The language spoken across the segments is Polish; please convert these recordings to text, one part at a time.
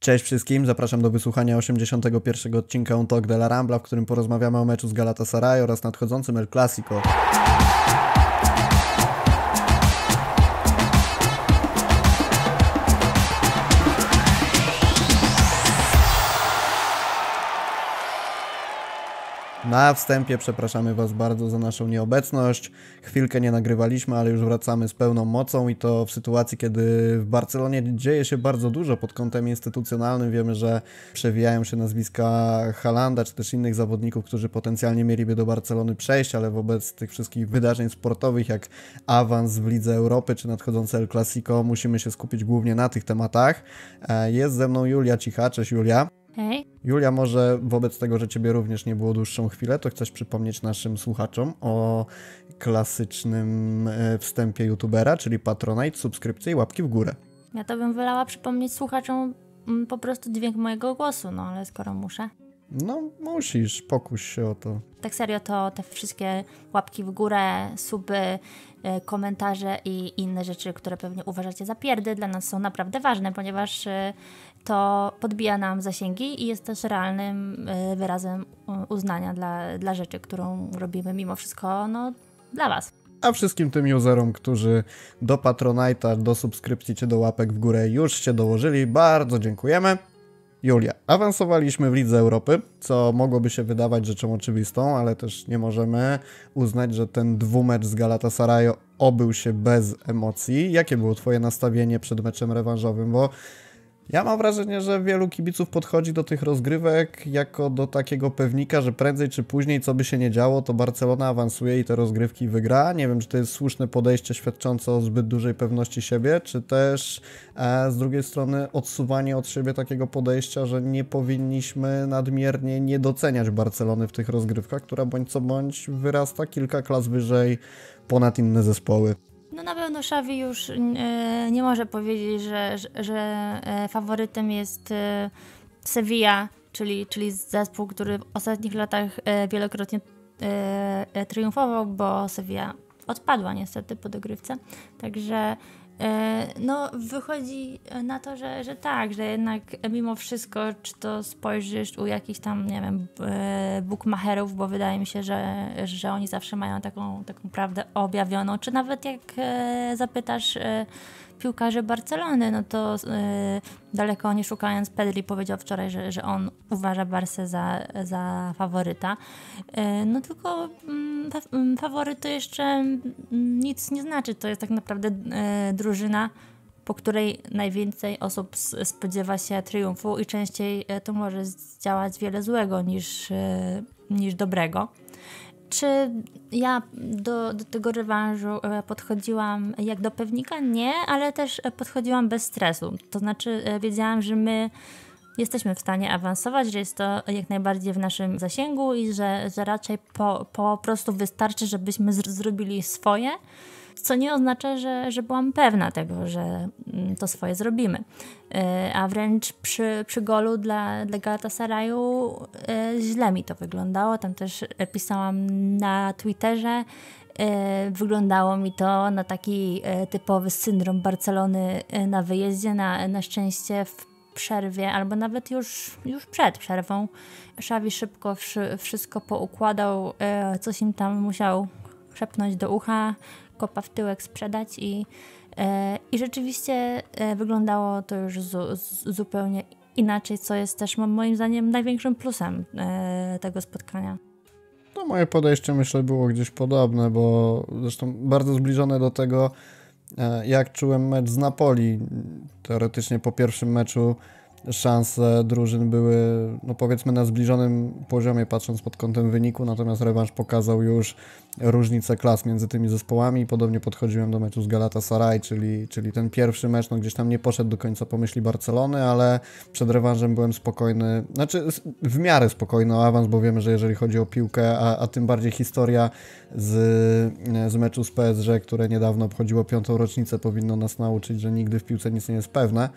Cześć wszystkim, zapraszam do wysłuchania 81. odcinka On Talk de la Rambla, w którym porozmawiamy o meczu z Galatasaray oraz nadchodzącym El Clasico. Na wstępie przepraszamy Was bardzo za naszą nieobecność. Chwilkę nie nagrywaliśmy, ale już wracamy z pełną mocą i to w sytuacji, kiedy w Barcelonie dzieje się bardzo dużo pod kątem instytucjonalnym. Wiemy, że przewijają się nazwiska Halanda czy też innych zawodników, którzy potencjalnie mieliby do Barcelony przejść, ale wobec tych wszystkich wydarzeń sportowych, jak awans w Lidze Europy czy nadchodzące El Clasico, musimy się skupić głównie na tych tematach. E, jest ze mną Julia Cicha. Cześć Julia. Okay. Julia, może wobec tego, że ciebie również nie było dłuższą chwilę, to chcesz przypomnieć naszym słuchaczom o klasycznym e, wstępie youtubera, czyli patronite, subskrypcje i łapki w górę. Ja to bym wolała przypomnieć słuchaczom mm, po prostu dźwięk mojego głosu, no ale skoro muszę. No, musisz, pokuś się o to. Tak serio, to te wszystkie łapki w górę, suby, e, komentarze i inne rzeczy, które pewnie uważacie za pierdy, dla nas są naprawdę ważne, ponieważ e, to podbija nam zasięgi i jest też realnym e, wyrazem uznania dla, dla rzeczy, którą robimy mimo wszystko no, dla Was. A wszystkim tym userom, którzy do Patronite'a, do subskrypcji czy do łapek w górę już się dołożyli, bardzo dziękujemy. Julia, awansowaliśmy w Lidze Europy, co mogłoby się wydawać rzeczą oczywistą, ale też nie możemy uznać, że ten dwumecz z Galatasarayo obył się bez emocji. Jakie było Twoje nastawienie przed meczem rewanżowym? Bo ja mam wrażenie, że wielu kibiców podchodzi do tych rozgrywek jako do takiego pewnika, że prędzej czy później, co by się nie działo, to Barcelona awansuje i te rozgrywki wygra. Nie wiem, czy to jest słuszne podejście świadczące o zbyt dużej pewności siebie, czy też e, z drugiej strony odsuwanie od siebie takiego podejścia, że nie powinniśmy nadmiernie nie doceniać Barcelony w tych rozgrywkach, która bądź co bądź wyrasta kilka klas wyżej ponad inne zespoły. No na pewno Szawi już e, nie może powiedzieć, że, że, że e, faworytem jest e, Sevilla, czyli, czyli zespół, który w ostatnich latach wielokrotnie triumfował, bo Sevilla odpadła niestety po dogrywce. Także E, no, wychodzi e, na to, że, że tak, że jednak e, mimo wszystko, czy to spojrzysz u jakichś tam, nie wiem, bookmacherów, bo wydaje mi się, że, że oni zawsze mają taką, taką prawdę objawioną, czy nawet jak zapytasz piłkarzy Barcelony, no to yy, daleko nie szukając, Pedri powiedział wczoraj, że, że on uważa Barsę za, za faworyta. Yy, no tylko yy, faworyt to jeszcze mm, nic nie znaczy, to jest tak naprawdę e, drużyna, po której najwięcej osób spodziewa się triumfu i częściej to może zdziałać wiele złego niż, niż dobrego. Czy ja do, do tego rewanżu e, podchodziłam jak do pewnika? Nie, ale też e, podchodziłam bez stresu. To znaczy, e, wiedziałam, że my jesteśmy w stanie awansować, że jest to jak najbardziej w naszym zasięgu i że, że raczej po, po prostu wystarczy, żebyśmy zrobili swoje co nie oznacza, że, że byłam pewna tego, że mm, to swoje zrobimy. Y, a wręcz przy, przy golu dla, dla Galatasaraju y, źle mi to wyglądało. Tam też pisałam na Twitterze, y, wyglądało mi to na taki typowy syndrom Barcelony na wyjeździe. Na, na szczęście w przerwie, albo nawet już, już przed przerwą, Szawi szybko wszy, wszystko poukładał, coś im tam musiał szepnąć do ucha, kopa w tyłek sprzedać i, e, i rzeczywiście e, wyglądało to już z, z, zupełnie inaczej, co jest też moim zdaniem największym plusem e, tego spotkania. No moje podejście myślę było gdzieś podobne, bo zresztą bardzo zbliżone do tego, jak czułem mecz z Napoli. Teoretycznie po pierwszym meczu szanse drużyn były, no powiedzmy, na zbliżonym poziomie, patrząc pod kątem wyniku, natomiast rewanż pokazał już różnicę klas między tymi zespołami. Podobnie podchodziłem do meczu z Galatasaray, czyli, czyli ten pierwszy mecz, no gdzieś tam nie poszedł do końca po myśli Barcelony, ale przed rewanżem byłem spokojny, znaczy w miarę spokojny o awans, bo wiemy, że jeżeli chodzi o piłkę, a, a tym bardziej historia z, z meczu z PSG, które niedawno obchodziło piątą rocznicę, powinno nas nauczyć, że nigdy w piłce nic nie jest pewne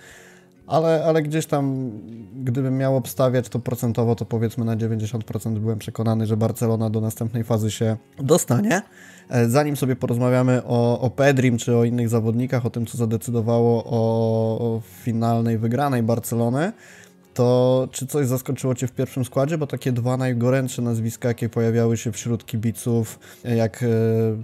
ale, ale gdzieś tam, gdybym miał obstawiać to procentowo, to powiedzmy na 90% byłem przekonany, że Barcelona do następnej fazy się dostanie. E, zanim sobie porozmawiamy o, o Pedrim czy o innych zawodnikach, o tym, co zadecydowało o, o finalnej wygranej Barcelony, to czy coś zaskoczyło Cię w pierwszym składzie? Bo takie dwa najgorętsze nazwiska, jakie pojawiały się wśród kibiców, jak e,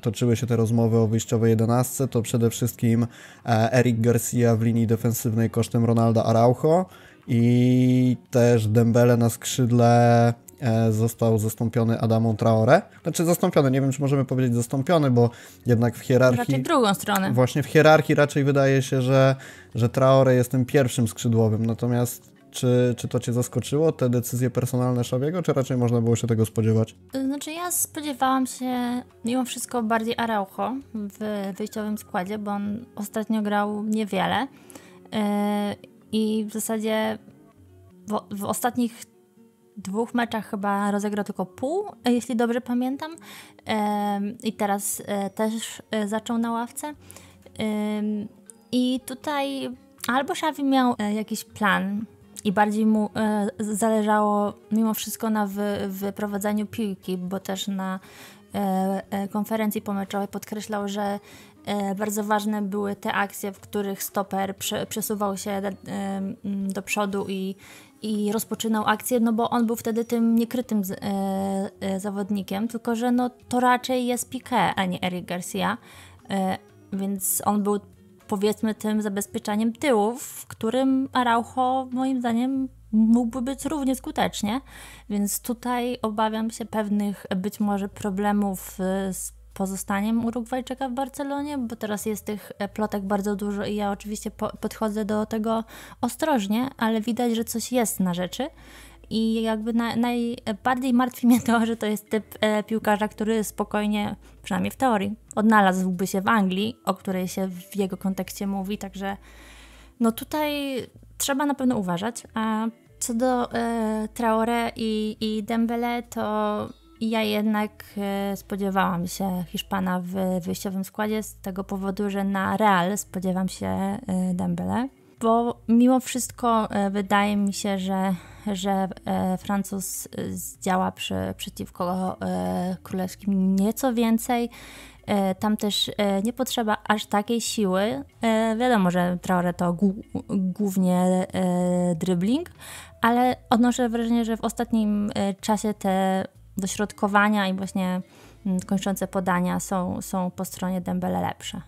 toczyły się te rozmowy o wyjściowej jedenastce, to przede wszystkim e, Eric Garcia w linii defensywnej kosztem Ronalda Araujo i też Dembele na skrzydle e, został zastąpiony Adamą Traore. Znaczy zastąpiony, nie wiem czy możemy powiedzieć zastąpiony, bo jednak w hierarchii... Raczej drugą stronę. Właśnie w hierarchii raczej wydaje się, że, że Traore jest tym pierwszym skrzydłowym, natomiast czy, czy to cię zaskoczyło, te decyzje personalne Szabiego, czy raczej można było się tego spodziewać? Y, znaczy ja spodziewałam się mimo wszystko bardziej Araujo w wyjściowym składzie, bo on ostatnio grał niewiele yy, i w zasadzie w, w ostatnich dwóch meczach chyba rozegrał tylko pół, jeśli dobrze pamiętam. Y, I teraz y, też zaczął na ławce. I tutaj albo Szawi miał jakiś plan i bardziej mu e, zależało mimo wszystko na wy, wyprowadzaniu piłki, bo też na e, e, konferencji pomeczowej podkreślał, że bardzo ważne były te akcje, w których stoper prze, przesuwał się do, do przodu i, i rozpoczynał akcję, no bo on był wtedy tym niekrytym z, zawodnikiem, tylko że no, to raczej jest Piqué, a nie Eric Garcia, więc on był powiedzmy tym zabezpieczaniem tyłów, w którym Araujo moim zdaniem mógłby być równie skutecznie, więc tutaj obawiam się pewnych być może problemów y, z pozostaniem Urugwajczyka w Barcelonie, bo teraz jest tych e, plotek bardzo dużo i ja oczywiście po podchodzę do tego ostrożnie, ale widać, że coś jest na rzeczy. I jakby na, najbardziej martwi mnie to, że to jest typ e, piłkarza, który spokojnie, przynajmniej w teorii, odnalazłby się w Anglii, o której się w jego kontekście mówi, także no tutaj trzeba na pewno uważać. A co do e, Traore i, i Dembele, to ja jednak e, spodziewałam się Hiszpana w wyjściowym składzie z tego powodu, że na Real spodziewam się e, Dembele bo mimo wszystko e, wydaje mi się, że, że e, Francuz zdziała e, przy, przeciwko królewskim nieco więcej. Tam też nie potrzeba aż takiej siły. Wiadomo, że Traore to głównie dribbling, ale odnoszę wrażenie, że w ostatnim czasie te dośrodkowania i właśnie mm, kończące podania są, są po stronie Dembele lepsze.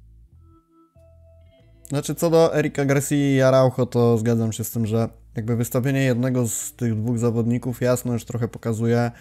Znaczy, co do Erika Garcia i Araujo, to zgadzam się z tym, że jakby wystawienie jednego z tych dwóch zawodników jasno już trochę pokazuje,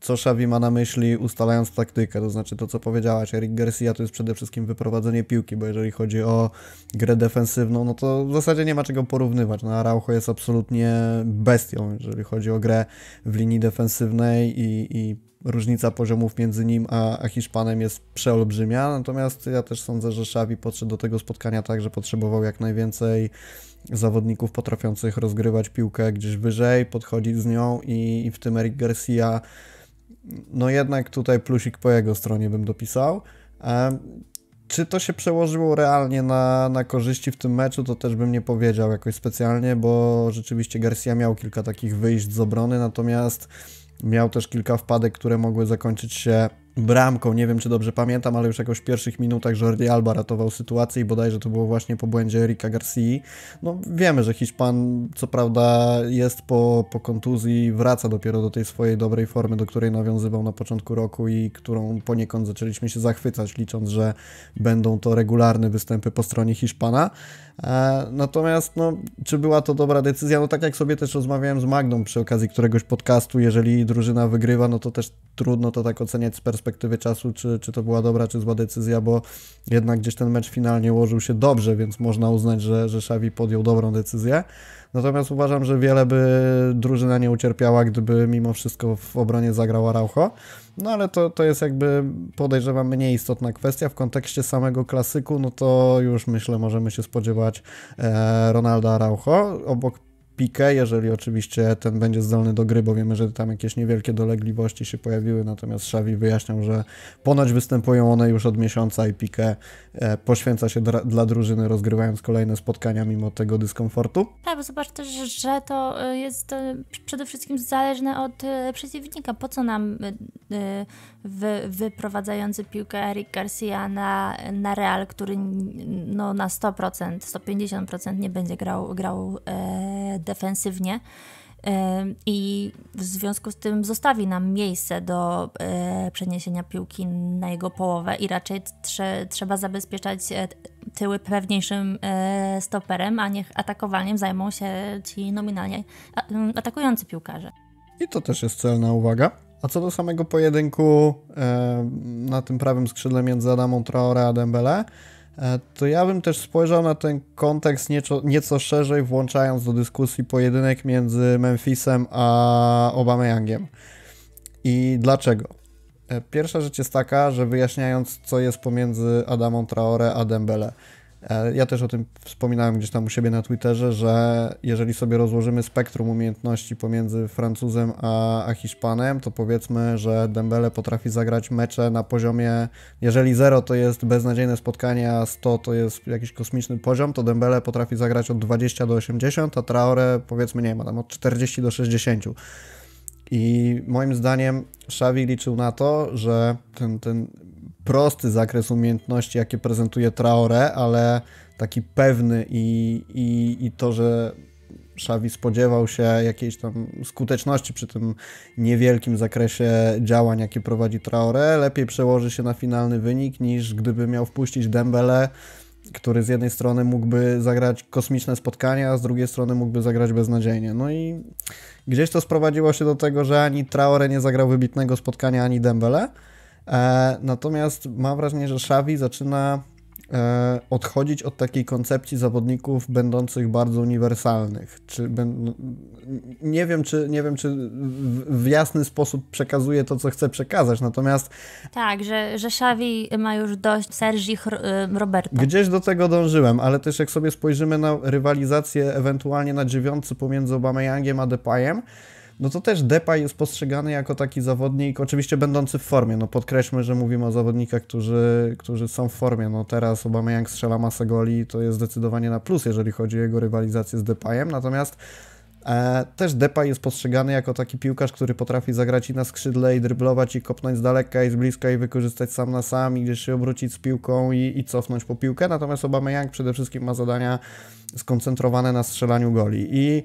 co Xavi ma na myśli ustalając taktykę, to znaczy to co powiedziałaś, Eric Garcia to jest przede wszystkim wyprowadzenie piłki, bo jeżeli chodzi o grę defensywną, no to w zasadzie nie ma czego porównywać, no Araujo jest absolutnie bestią, jeżeli chodzi o grę w linii defensywnej i, i różnica poziomów między nim a, a Hiszpanem jest przeolbrzymia, natomiast ja też sądzę, że Szawi podszedł do tego spotkania tak, że potrzebował jak najwięcej zawodników potrafiących rozgrywać piłkę gdzieś wyżej, podchodzić z nią i, i w tym Eric Garcia no jednak tutaj plusik po jego stronie bym dopisał. E, czy to się przełożyło realnie na, na korzyści w tym meczu, to też bym nie powiedział jakoś specjalnie, bo rzeczywiście Garcia miał kilka takich wyjść z obrony, natomiast Miał też kilka wpadek, które mogły zakończyć się bramką. Nie wiem, czy dobrze pamiętam, ale już jakoś w pierwszych minutach Jordi Alba ratował sytuację i bodajże to było właśnie po błędzie Erika Garcia. No wiemy, że Hiszpan co prawda jest po, po kontuzji, wraca dopiero do tej swojej dobrej formy, do której nawiązywał na początku roku i którą poniekąd zaczęliśmy się zachwycać, licząc, że będą to regularne występy po stronie Hiszpana. E, natomiast, no, czy była to dobra decyzja? No, tak jak sobie też rozmawiałem z Magną przy okazji któregoś podcastu, jeżeli drużyna wygrywa, no to też trudno to tak oceniać z perspektywy czasu, czy, czy to była dobra, czy zła decyzja, bo jednak gdzieś ten mecz finalnie ułożył się dobrze, więc można uznać, że, że Szawi podjął dobrą decyzję. Natomiast uważam, że wiele by drużyna nie ucierpiała, gdyby mimo wszystko w obronie zagrał Araujo. No ale to, to jest jakby podejrzewam mniej istotna kwestia. W kontekście samego klasyku, no to już myślę, możemy się spodziewać e, Ronalda Araujo. Obok pikę, jeżeli oczywiście ten będzie zdolny do gry, bo wiemy, że tam jakieś niewielkie dolegliwości się pojawiły, natomiast Xavi wyjaśniał, że ponoć występują one już od miesiąca i pikę e, poświęca się dla, drużyny, rozgrywając kolejne spotkania mimo tego dyskomfortu. Tak, bo zobacz też, że to e, jest e, przede wszystkim zależne od przeciwnika. Po co nam wy, wyprowadzający piłkę Eric Garcia na, na Real, który no, na 100%, 150% nie będzie grał, grał defensywnie i w związku z tym zostawi nam miejsce do e, przeniesienia piłki na jego połowę i raczej trze, trzeba zabezpieczać e, tyły pewniejszym e, stoperem, a niech atakowaniem zajmą się ci nominalnie mm, atakujący piłkarze. I to też jest celna uwaga. A co do samego pojedynku na tym prawym skrzydle między Adamą Traore a Dembele, E, to ja bym też spojrzał na ten kontekst nieco, nieco szerzej, włączając do dyskusji pojedynek między Memphisem a Obameyangiem. I dlaczego? E, pierwsza rzecz jest taka, że wyjaśniając, co jest pomiędzy Adamą Traore a Dembele. E, ja też o tym wspominałem gdzieś tam u siebie na Twitterze, że jeżeli sobie rozłożymy spektrum umiejętności pomiędzy Francuzem a, a Hiszpanem, to powiedzmy, że Dembele potrafi zagrać mecze na poziomie, jeżeli 0 to jest beznadziejne spotkanie, a 100 to jest jakiś kosmiczny poziom, to Dembele potrafi zagrać od 20 do 80, a Traore powiedzmy, nie ma tam od 40 do 60. I moim zdaniem Xavi liczył na to, że ten, ten prosty zakres umiejętności, jakie prezentuje Traore, ale taki pewny i, i, i to, że Szawi spodziewał się jakiejś tam skuteczności przy tym niewielkim zakresie działań, jakie prowadzi Traore, lepiej przełoży się na finalny wynik niż gdyby miał wpuścić Dembele, który z jednej strony mógłby zagrać kosmiczne spotkania, a z drugiej strony mógłby zagrać beznadziejnie. No i gdzieś to sprowadziło się do tego, że ani Traore nie zagrał wybitnego spotkania, ani Dembele. E, natomiast mam wrażenie, że Xavi zaczyna e, odchodzić od takiej koncepcji zawodników będących bardzo uniwersalnych. Czy ben... nie, wiem, czy, nie wiem, czy w jasny sposób przekazuje to, co chce przekazać, natomiast... Tak, że, że Xavi ma już dość Sergi e, Roberta. Gdzieś do tego dążyłem, ale też jak sobie spojrzymy na rywalizację ewentualnie na dziewiątce pomiędzy Obameyangiem a Depayem, no to też Depay jest postrzegany jako taki zawodnik, oczywiście będący w formie, no podkreślmy, że mówimy o zawodnikach, którzy, którzy są w formie, no teraz Aubameyang strzela masę goli, to jest zdecydowanie na plus, jeżeli chodzi o jego rywalizację z Depayem, natomiast e, też Depay jest postrzegany jako taki piłkarz, który potrafi zagrać i na skrzydle, i dryblować, i kopnąć z daleka, i z bliska, i wykorzystać sam na sam, i gdzieś się obrócić z piłką i, i cofnąć po piłkę. Natomiast Aubameyang przede wszystkim ma zadania skoncentrowane na strzelaniu goli. I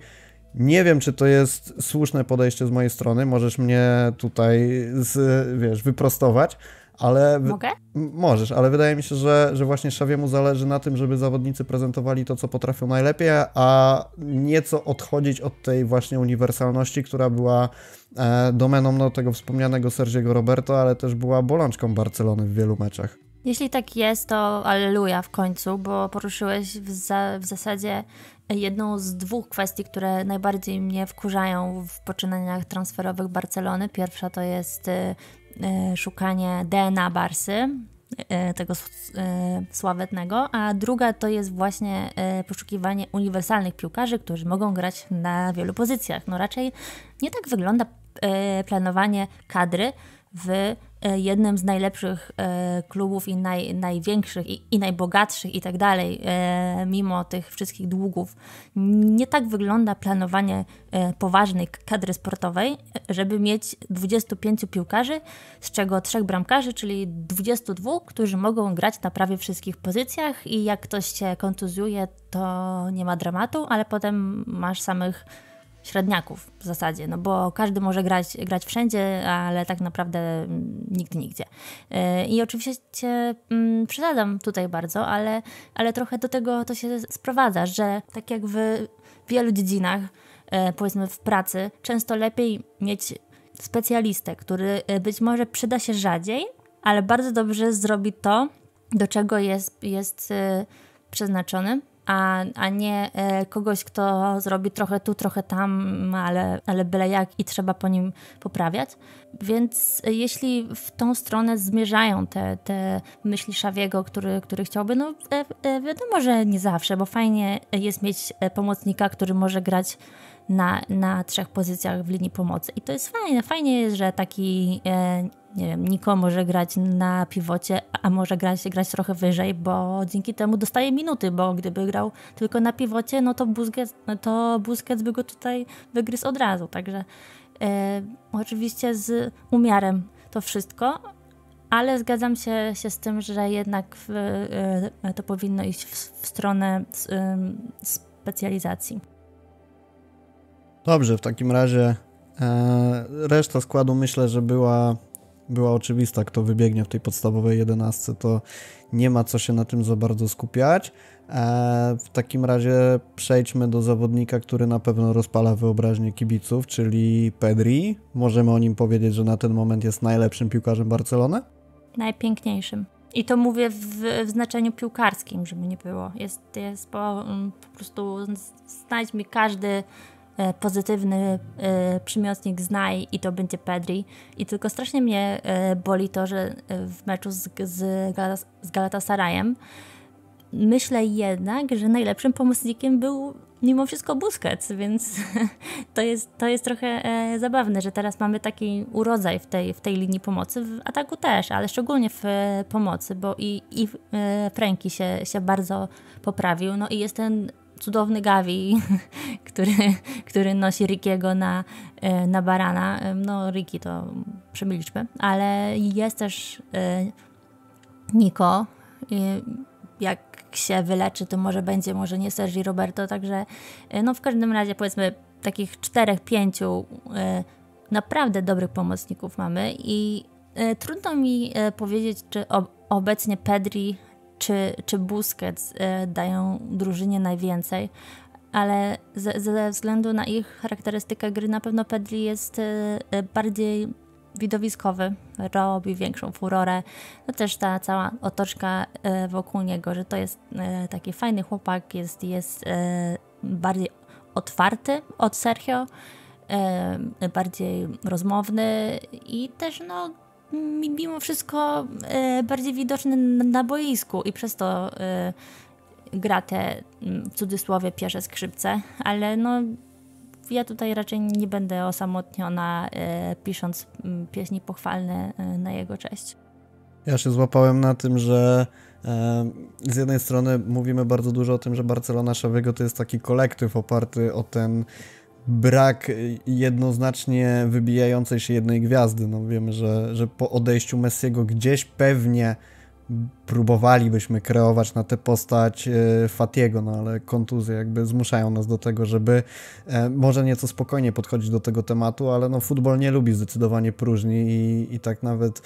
nie wiem, czy to jest słuszne podejście z mojej strony. Możesz mnie tutaj, z, wiesz, wyprostować, ale. Mogę? Możesz, ale wydaje mi się, że, że właśnie Szawiemu zależy na tym, żeby zawodnicy prezentowali to, co potrafią najlepiej, a nieco odchodzić od tej właśnie uniwersalności, która była e, domeną no, tego wspomnianego Sergiego Roberto, ale też była bolączką Barcelony w wielu meczach. Jeśli tak jest, to aleluja w końcu, bo poruszyłeś w, za w zasadzie jedną z dwóch kwestii, które najbardziej mnie wkurzają w poczynaniach transferowych Barcelony. Pierwsza to jest y, y, szukanie DNA Barsy, y, tego sławetnego, a druga to jest właśnie poszukiwanie uniwersalnych piłkarzy, którzy mogą grać na wielu pozycjach. No raczej nie tak wygląda planowanie kadry w e, jednym z najlepszych e, klubów i naj, największych i, i, najbogatszych i tak dalej, e, mimo tych wszystkich długów. Nie tak wygląda planowanie poważnej kadry sportowej, żeby mieć 25 piłkarzy, z czego trzech bramkarzy, czyli 22, którzy mogą grać na prawie wszystkich pozycjach i jak ktoś się kontuzjuje, to nie ma dramatu, ale potem masz samych średniaków w zasadzie, no bo każdy może grać, grać wszędzie, ale tak naprawdę mm, nikt nigdzie. E, I oczywiście cię mm, przesadzam tutaj bardzo, ale, ale trochę do tego to się sprowadza, że tak jak w wielu dziedzinach, e, powiedzmy w pracy, często lepiej mieć specjalistę, który e, być może przyda się rzadziej, ale bardzo dobrze zrobi to, do czego jest, jest przeznaczony a, a nie e, kogoś, kto zrobi trochę tu, trochę tam, ale, ale byle jak i trzeba po nim poprawiać. Więc e, jeśli w tą stronę zmierzają te, te myśli Szawiego, który, który chciałby, no e, e wiadomo, że nie zawsze, bo fajnie jest mieć e, pomocnika, który może grać na, na trzech pozycjach w linii pomocy. I to jest fajne. Fajnie jest, że taki e, nie wiem, Niko może grać na piwocie, a może grać, grać trochę wyżej, bo dzięki temu dostaje minuty, bo gdyby grał tylko na piwocie, no to Busquets, to Busquets by go tutaj wygryzł od razu, także e, oczywiście z umiarem to wszystko, ale zgadzam się, się z tym, że jednak w, e, to powinno iść w, w stronę e, specjalizacji. Dobrze, w takim razie e, reszta składu myślę, że była była oczywista, kto wybiegnie w tej podstawowej jedenastce, to nie ma co się na tym za bardzo skupiać. E, w takim razie przejdźmy do zawodnika, który na pewno rozpala wyobraźnię kibiców, czyli Pedri. Możemy o nim powiedzieć, że na ten moment jest najlepszym piłkarzem Barcelony? Najpiękniejszym. I to mówię w, w znaczeniu piłkarskim, żeby nie było. Jest, jest po, mm, po prostu, znajdź mi każdy E, pozytywny e, przymiotnik znaj i to będzie Pedri. I tylko strasznie mnie e, boli to, że w meczu z, z, Galatasarayem myślę jednak, że najlepszym pomocnikiem był mimo wszystko Busquets, więc to jest, to jest trochę zabawne, że teraz mamy taki urodzaj w tej, w tej linii pomocy, w ataku też, ale szczególnie w pomocy, bo i, i Franki się, się bardzo poprawił, no i jest ten cudowny Gavi, który, który nosi Rikiego na, e, na barana. E, no, Riki to przemilczmy, ale jest też e, Niko. Jak się wyleczy, to może będzie, może nie Sergi Roberto, także no w każdym razie powiedzmy takich czterech, pięciu naprawdę dobrych pomocników mamy i trudno mi powiedzieć, czy obecnie Pedri czy, czy Busquets e, dają drużynie najwięcej, ale ze, ze względu na ich charakterystykę gry na pewno Pedri jest e, e, bardziej widowiskowy, robi większą furorę. No też ta cała otoczka wokół niego, że to jest taki fajny chłopak, jest, jest bardziej otwarty od Sergio, bardziej rozmowny i też no mimo wszystko e, bardziej widoczny na boisku i przez to e, gra te w cudzysłowie pierwsze skrzypce, ale no ja tutaj raczej nie będę osamotniona e, pisząc pieśni pochwalne na jego cześć. Ja się złapałem na tym, że z jednej strony mówimy bardzo dużo o tym, że Barcelona Szawiego to jest taki kolektyw oparty o ten brak jednoznacznie wybijającej się jednej gwiazdy. No wiemy, że, że po odejściu Messiego gdzieś pewnie próbowalibyśmy kreować na tę postać e, Fatiego, no ale kontuzje jakby zmuszają nas do tego, żeby e, może nieco spokojnie podchodzić do tego tematu, ale no futbol nie lubi zdecydowanie próżni i, i tak nawet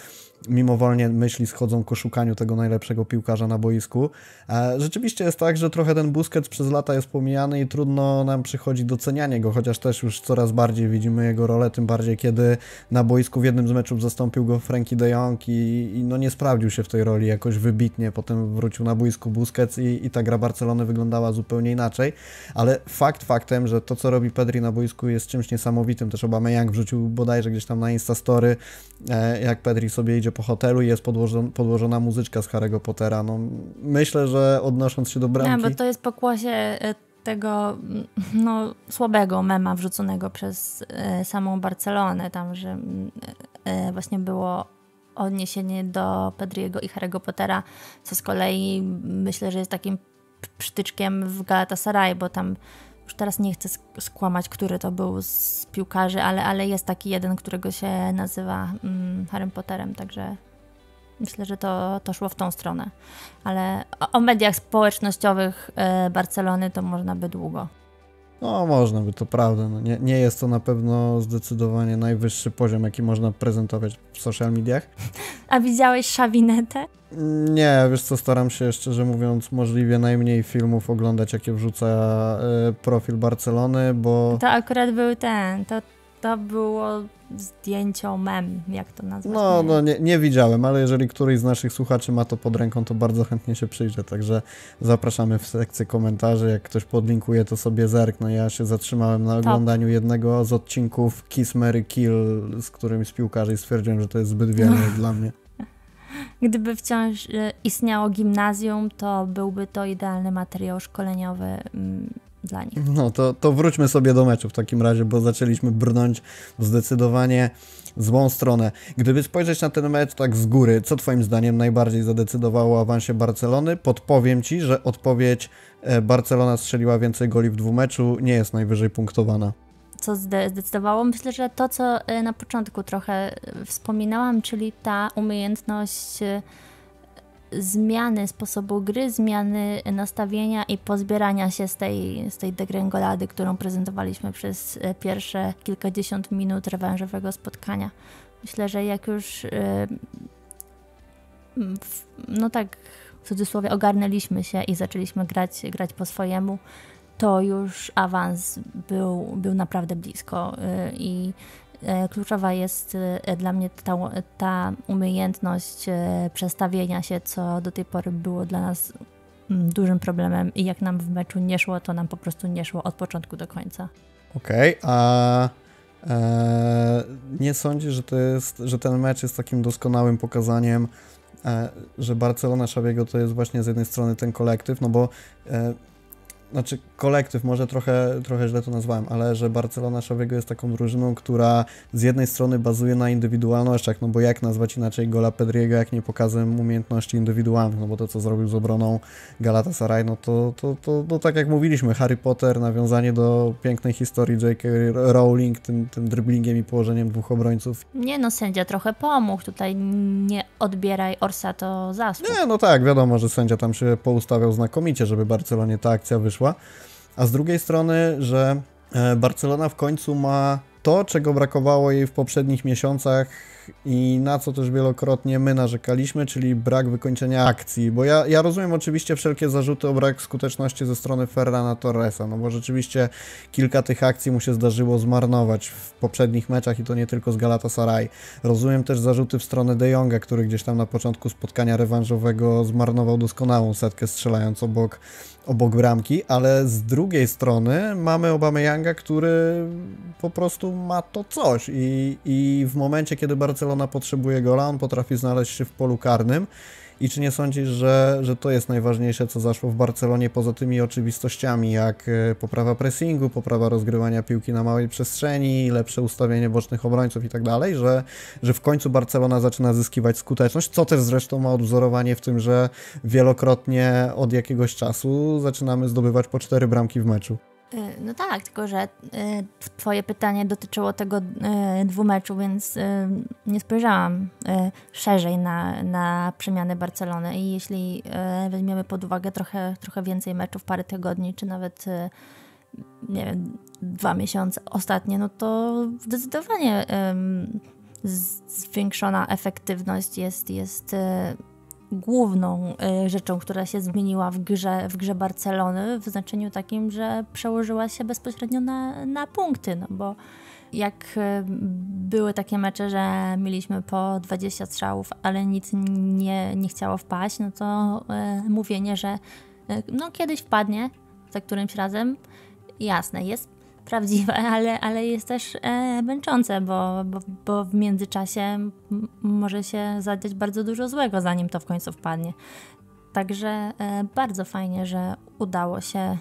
mimowolnie myśli schodzą ku szukaniu tego najlepszego piłkarza na boisku. E, rzeczywiście jest tak, że trochę ten Busquets przez lata jest pomijany i trudno nam przychodzi docenianie go, chociaż też już coraz bardziej widzimy jego rolę, tym bardziej kiedy na boisku w jednym z meczów zastąpił go Frankie de Jong i, i no nie sprawdził się w tej roli jakoś wybitnie, potem wrócił na boisku Busquets i, i ta gra Barcelony wyglądała zupełnie inaczej, ale fakt faktem, że to co robi Pedri na boisku jest czymś niesamowitym, też Aubameyang wrzucił bodajże gdzieś tam na Instastory, e, jak Pedri sobie idzie idzie po hotelu i jest podłożona, podłożona muzyczka z Harry'ego Pottera. No, myślę, że odnosząc się do bramki... Nie, bo to jest pokłosie e, tego mm, no, słabego mema wrzuconego przez e, samą Barcelonę, tam, że mm, e, właśnie było odniesienie do Pedriego i Harry'ego Pottera, co z kolei mm, myślę, że jest takim przytyczkiem w Galatasaray, bo tam już teraz nie chcę skłamać, który to był z piłkarzy, ale, ale jest taki jeden, którego się nazywa mm, Harry Potterem, także myślę, że to, to szło w tą stronę. Ale o, o mediach społecznościowych y, Barcelony to można by długo. No, można by, to prawda. No, nie, nie jest to na pewno zdecydowanie najwyższy poziom, jaki można prezentować w social mediach. A widziałeś szawinetę? Nie, wiesz co, staram się szczerze mówiąc możliwie najmniej filmów oglądać, jakie wrzuca y, profil Barcelony, bo... To akurat był ten, to to było zdjęcio mem, jak to nazwać? No, no nie, nie, widziałem, ale jeżeli któryś z naszych słuchaczy ma to pod ręką, to bardzo chętnie się przyjrzę, także zapraszamy w sekcję komentarzy, jak ktoś podlinkuje, to sobie zerknę. Ja się zatrzymałem na oglądaniu Top. jednego z odcinków Kiss, Mary Kill z którymś z piłkarzy i stwierdziłem, że to jest zbyt wiele no. dla mnie. Gdyby wciąż e, istniało gimnazjum, to byłby to idealny materiał szkoleniowy mm, dla nich. No to, to wróćmy sobie do meczu w takim razie, bo zaczęliśmy brnąć zdecydowanie złą stronę. Gdyby spojrzeć na ten mecz tak z góry, co Twoim zdaniem najbardziej zadecydowało o awansie Barcelony? Podpowiem Ci, że odpowiedź e, Barcelona strzeliła więcej goli w meczu, nie jest najwyżej punktowana co zdecydowało? Myślę, że to, co e, na początku trochę wspominałam, czyli ta umiejętność e, zmiany sposobu gry, zmiany nastawienia i pozbierania się z tej, z tej degręgolady, którą prezentowaliśmy przez e, pierwsze kilkadziesiąt minut rewanżowego spotkania. Myślę, że jak już e, no tak w cudzysłowie ogarnęliśmy się i zaczęliśmy grać, grać po swojemu, to już awans był, był naprawdę blisko e, i E, kluczowa jest e, dla mnie ta, ta umiejętność e, przestawienia się, co do tej pory było dla nas mm, dużym problemem i jak nam w meczu nie szło, to nam po prostu nie szło od początku do końca. Okej, okay, a e, nie sądzisz, że, to jest, że ten mecz jest takim doskonałym pokazaniem, e, że Barcelona Szabiego to jest właśnie z jednej strony ten kolektyw, no bo e, znaczy kolektyw, może trochę, trochę źle to nazwałem, ale że Barcelona Szawiego jest taką drużyną, która z jednej strony bazuje na indywidualnościach, no bo jak nazwać inaczej gola Pedriego, jak nie pokazem umiejętności indywidualnych, no bo to co zrobił z obroną Galatasaray, no to, to, to, to tak jak mówiliśmy, Harry Potter, nawiązanie do pięknej historii J.K. Rowling, tym, tym driblingiem i położeniem dwóch obrońców. Nie no, sędzia trochę pomógł, tutaj nie odbieraj Orsa to zasług. Nie, no tak, wiadomo, że sędzia tam się poustawiał znakomicie, żeby Barcelonie ta akcja wyszła wyszła, a z drugiej strony, że e, Barcelona w końcu ma to, czego brakowało jej w poprzednich miesiącach i na co też wielokrotnie my narzekaliśmy, czyli brak wykończenia akcji. Bo ja, ja rozumiem oczywiście wszelkie zarzuty o brak skuteczności ze strony Ferrana Torresa, no bo rzeczywiście kilka tych akcji mu się zdarzyło zmarnować w poprzednich meczach i to nie tylko z Galatasaray. Rozumiem też zarzuty w stronę De Jonga, który gdzieś tam na początku spotkania rewanżowego zmarnował doskonałą setkę strzelając obok obok bramki, ale z drugiej strony mamy Obameyanga, który po prostu ma to coś i, i w momencie, kiedy bardzo Barcelona potrzebuje gola, on potrafi znaleźć się w polu karnym. I czy nie sądzisz, że, że to jest najważniejsze, co zaszło w Barcelonie poza tymi oczywistościami, jak e, poprawa pressingu, poprawa rozgrywania piłki na małej przestrzeni, lepsze ustawienie bocznych obrońców i tak dalej, że, że w końcu Barcelona zaczyna zyskiwać skuteczność, co też zresztą ma odwzorowanie w tym, że wielokrotnie od jakiegoś czasu zaczynamy zdobywać po cztery bramki w meczu. Y, no tak, tylko że y, twoje pytanie dotyczyło tego y, dwumeczu, więc nie spojrzałam szerzej na, na przemiany Barcelony i jeśli weźmiemy pod uwagę trochę, trochę więcej meczów, parę tygodni, czy nawet nie wiem, dwa miesiące ostatnie, no to zdecydowanie zwiększona efektywność jest, jest główną y, rzeczą, która się zmieniła w grze, w grze Barcelony, w znaczeniu takim, że przełożyła się bezpośrednio na, na punkty, no bo jak y, były takie mecze, że mieliśmy po 20 strzałów, ale nic nie, nie chciało wpaść, no to y, mówienie, że no kiedyś wpadnie za którymś razem, jasne, jest prawdziwe, ale, ale jest też e, męczące, bo, bo, bo w międzyczasie może się zadziać bardzo dużo złego, zanim to w końcu wpadnie. Także e, bardzo fajnie, że udało się e,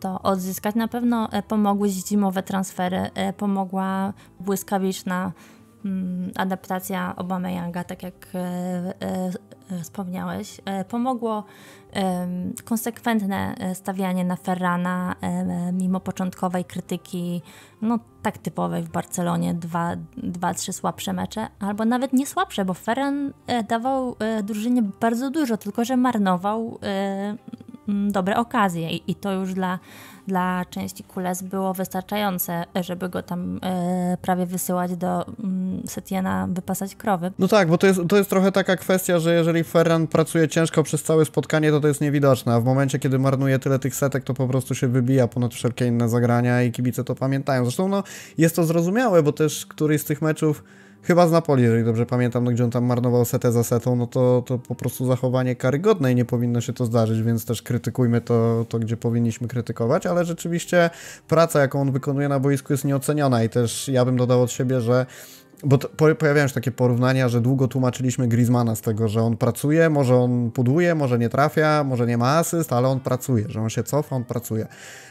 to odzyskać. Na pewno e, pomogły zimowe transfery, e, pomogła błyskawiczna m, mm, adaptacja Obameyanga, tak jak e, E, wspomniałeś, e, pomogło konsekwentne e, stawianie na Ferrana mimo początkowej krytyki, no tak typowej w Barcelonie, dwa, dwa, trzy słabsze mecze, albo nawet nie słabsze, bo Ferran dawał drużynie bardzo dużo, tylko że marnował dobre okazje i, i to już dla dla części Kules było wystarczające, żeby go tam e, prawie wysyłać do mm, Setiena wypasać krowy. No tak, bo to jest, to jest trochę taka kwestia, że jeżeli Ferran pracuje ciężko przez całe spotkanie, to to jest niewidoczne, a w momencie, kiedy marnuje tyle tych setek, to po prostu się wybija ponad wszelkie inne zagrania i kibice to pamiętają. Zresztą no, jest to zrozumiałe, bo też któryś z tych meczów chyba z Napoli, jeżeli dobrze pamiętam, no, gdzie on tam marnował setę za setą, no to, to po prostu zachowanie karygodne i nie powinno się to zdarzyć, więc też krytykujmy to, to, gdzie powinniśmy krytykować, ale rzeczywiście praca, jaką on wykonuje na boisku jest nieoceniona i też ja bym dodał od siebie, że bo to, pojawiają się takie porównania, że długo tłumaczyliśmy Griezmana z tego, że on pracuje, może on puduje, może nie trafia, może nie ma asyst, ale on pracuje, że on się cofa, on pracuje.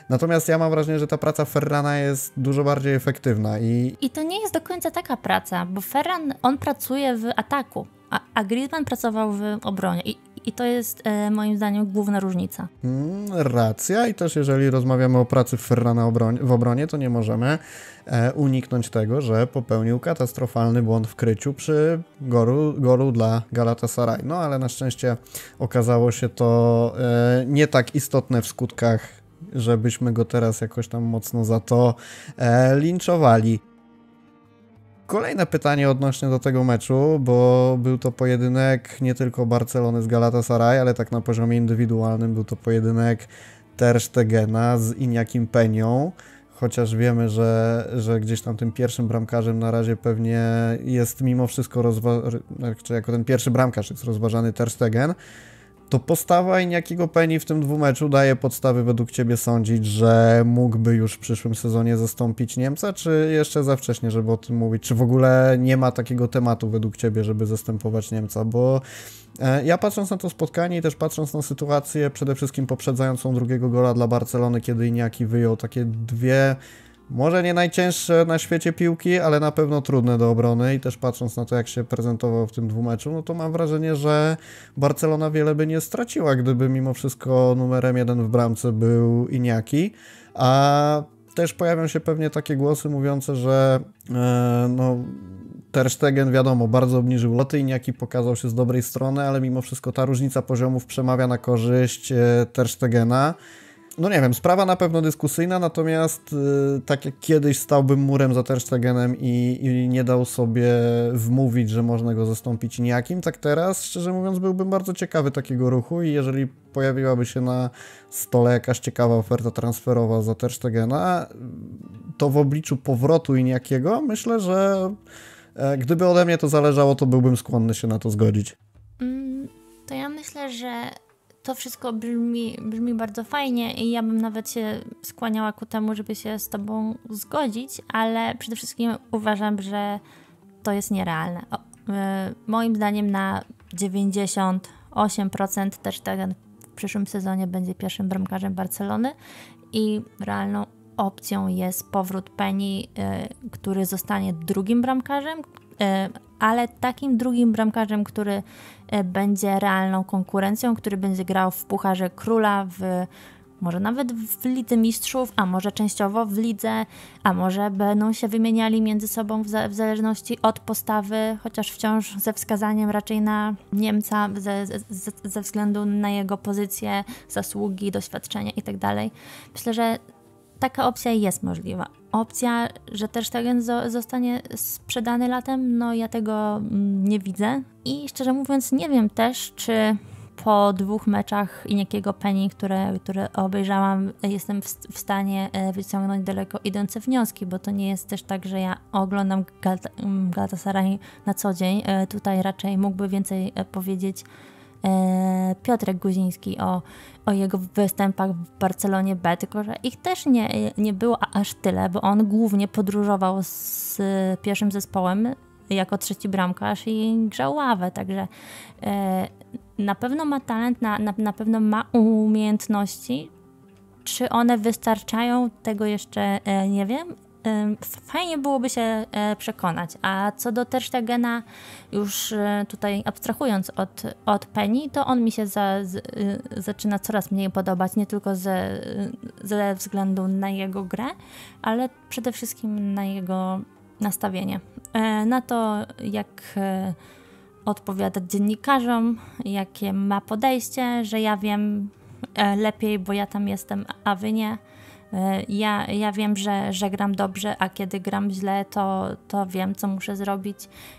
Natomiast ja mam wrażenie, że ta praca Ferrana jest dużo bardziej efektywna i... I to nie jest do końca taka praca, bo Ferran, on pracuje w ataku, a, a Griezmann pracował w obronie I i to jest e, moim zdaniem główna różnica. Mm, racja i też jeżeli rozmawiamy o pracy Ferrana obroń, w obronie, to nie możemy e, uniknąć tego, że popełnił katastrofalny błąd w kryciu przy goru, goru dla Galatasaray. No ale na szczęście okazało się to e, nie tak istotne w skutkach żebyśmy go teraz jakoś tam mocno za to e, linczowali. Kolejne pytanie odnośnie do tego meczu, bo był to pojedynek nie tylko Barcelony z Galatasaray, ale tak na poziomie indywidualnym był to pojedynek Ter Stegena z Iniakim Penią, chociaż wiemy, że, że gdzieś tam tym pierwszym bramkarzem na razie pewnie jest mimo wszystko, rozważany jako ten pierwszy bramkarz jest rozważany Ter Stegen, to postawa Iniakiego Penny w tym dwumeczu daje podstawy według Ciebie sądzić, że mógłby już w przyszłym sezonie zastąpić Niemca, czy jeszcze za wcześnie, żeby o tym mówić? Czy w ogóle nie ma takiego tematu według Ciebie, żeby zastępować Niemca? Bo e, ja patrząc na to spotkanie i też patrząc na sytuację przede wszystkim poprzedzającą drugiego gola dla Barcelony, kiedy Iniaki wyjął takie dwie może nie najcięższe na świecie piłki, ale na pewno trudne do obrony i też patrząc na to, jak się prezentował w tym dwumeczu, no to mam wrażenie, że Barcelona wiele by nie straciła, gdyby mimo wszystko numerem jeden w bramce był Iniaki, a też pojawią się pewnie takie głosy mówiące, że e, no, Ter Stegen wiadomo, bardzo obniżył loty, Iniaki pokazał się z dobrej strony, ale mimo wszystko ta różnica poziomów przemawia na korzyść e, Ter Stegena no nie wiem, sprawa na pewno dyskusyjna, natomiast yy, tak jak kiedyś stałbym murem za Terstegenem i, i nie dał sobie wmówić, że można go zastąpić nijakim, tak teraz, szczerze mówiąc, byłbym bardzo ciekawy takiego ruchu i jeżeli pojawiłaby się na stole jakaś ciekawa oferta transferowa za Terstegena, to w obliczu powrotu i niejakiego, myślę, że e, gdyby ode mnie to zależało, to byłbym skłonny się na to zgodzić. Mm, to ja myślę, że to wszystko brzmi, brzmi bardzo fajnie i ja bym nawet się skłaniała ku temu, żeby się z Tobą zgodzić, ale przede wszystkim uważam, że to jest nierealne. O, y, moim zdaniem na 98% też tak w przyszłym sezonie będzie pierwszym bramkarzem Barcelony i realną opcją jest powrót Penny, y, który zostanie drugim bramkarzem, y, ale takim drugim bramkarzem, który e, będzie realną konkurencją, który będzie grał w Pucharze Króla, w może nawet w Lidze Mistrzów, a może częściowo w Lidze, a może będą się wymieniali między sobą w, w zależności od postawy, chociaż wciąż ze wskazaniem raczej na Niemca, ze, ze, ze względu na jego pozycję, zasługi, doświadczenie itd. Tak Myślę, że taka opcja jest możliwa. Opcja, że też Stegen zostanie sprzedany latem, no ja tego mm, nie widzę. I szczerze mówiąc, nie wiem też, czy po dwóch meczach i Penny, które, które obejrzałam, jestem w, w stanie e, wyciągnąć daleko idące wnioski, bo to nie jest też tak, że ja oglądam Galatasaray na co dzień. E, tutaj raczej mógłby więcej e, powiedzieć E, Piotrek Guziński o, o jego występach w Barcelonie B, tylko że ich też nie, nie było aż tyle, bo on głównie podróżował z pierwszym zespołem jako trzeci bramkarz i grzał ławę, także e, na pewno ma talent, na, na, na pewno ma umiejętności, czy one wystarczają, tego jeszcze e, nie wiem fajnie byłoby się e, przekonać. A co do Tersztegena, już e, tutaj abstrahując od, od Penny, to on mi się za, z, y, zaczyna coraz mniej podobać, nie tylko ze, ze względu na jego grę, ale przede wszystkim na jego nastawienie. E, na to, jak odpowiada dziennikarzom, jakie ma podejście, że ja wiem lepiej, bo ja tam jestem, a wy nie E, ja, ja wiem, że, że gram dobrze, a kiedy gram źle, to, to wiem, co muszę zrobić,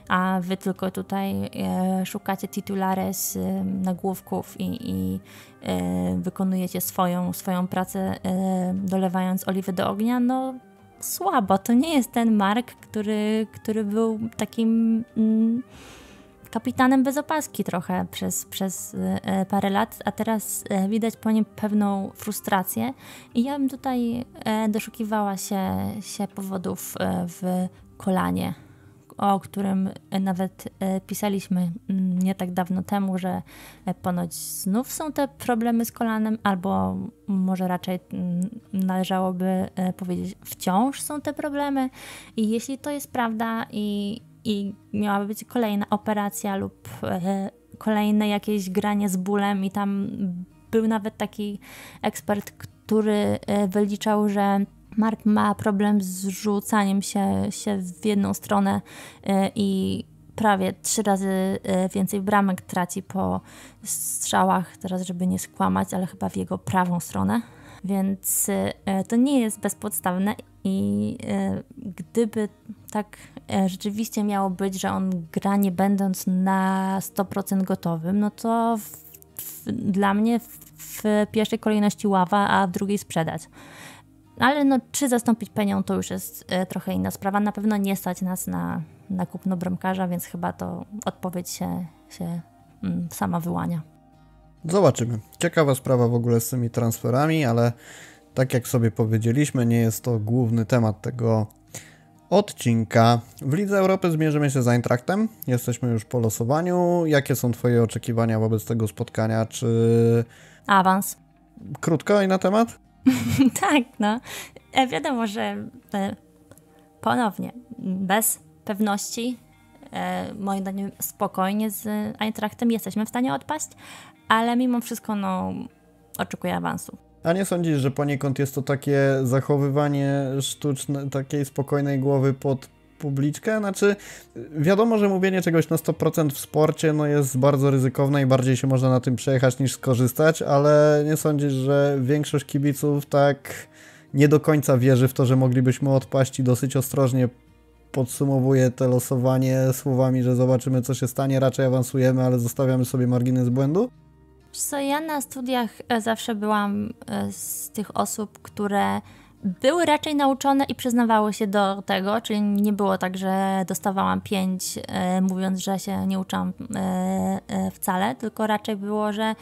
a wy tylko tutaj e, szukacie titulares, nagłówków i, i e, wykonujecie swoją, swoją pracę, dolewając oliwy do ognia. No, słabo. To nie jest ten Mark, który, który był takim. Mm, kapitanem bez opaski trochę przez, przez e, e, parę lat, a teraz e, widać po nim pewną frustrację i ja bym tutaj doszukiwała się, się powodów w kolanie o którym nawet pisaliśmy mm, nie tak dawno temu, że ponoć znów są te problemy z kolanem, albo może raczej mm, należałoby powiedzieć, wciąż są te problemy. I jeśli to jest prawda i i miała być kolejna operacja lub e, kolejne jakieś granie z bólem i tam był nawet taki ekspert, który e, wyliczał, że Mark ma problem z rzucaniem się, się w jedną stronę e, i prawie trzy razy więcej bramek traci po strzałach, teraz żeby nie skłamać, ale chyba w jego prawą stronę. Więc e, to nie jest bezpodstawne i e, gdyby tak e, rzeczywiście miało być, że on gra nie będąc na 100% gotowym, no to w, w, dla mnie w, w, pierwszej kolejności ława, a w drugiej sprzedać. Ale no, czy zastąpić penią, to już jest trochę inna sprawa. Na pewno nie stać nas na, na kupno bramkarza, więc chyba to odpowiedź się, się mm, sama wyłania. Zobaczymy. Ciekawa sprawa w ogóle z tymi transferami, ale tak jak sobie powiedzieliśmy, nie jest to główny temat tego odcinka. W Lidze Europy zmierzymy się z Eintrachtem. Jesteśmy już po losowaniu. Jakie są Twoje oczekiwania wobec tego spotkania? Czy. Awans. Krótko i na temat? tak, no. E, wiadomo, że e, ponownie, bez pewności, e, moim zdaniem spokojnie z Eintrachtem jesteśmy w stanie odpaść, ale mimo wszystko no, oczekuję awansu. A nie sądzisz, że poniekąd jest to takie zachowywanie sztuczne, takiej spokojnej głowy pod publiczkę? Znaczy, wiadomo, że mówienie czegoś na 100% w sporcie no jest bardzo ryzykowne i bardziej się można na tym przejechać niż skorzystać, ale nie sądzisz, że większość kibiców tak nie do końca wierzy w to, że moglibyśmy odpaść i dosyć ostrożnie podsumowuje te losowanie słowami, że zobaczymy co się stanie, raczej awansujemy, ale zostawiamy sobie margines błędu? co, ja na studiach e, zawsze byłam e, z tych osób, które były raczej nauczone i przyznawały się do tego, czyli nie było tak, że dostawałam pięć, e, mówiąc, że się nie uczyłam wcale, tylko raczej było, że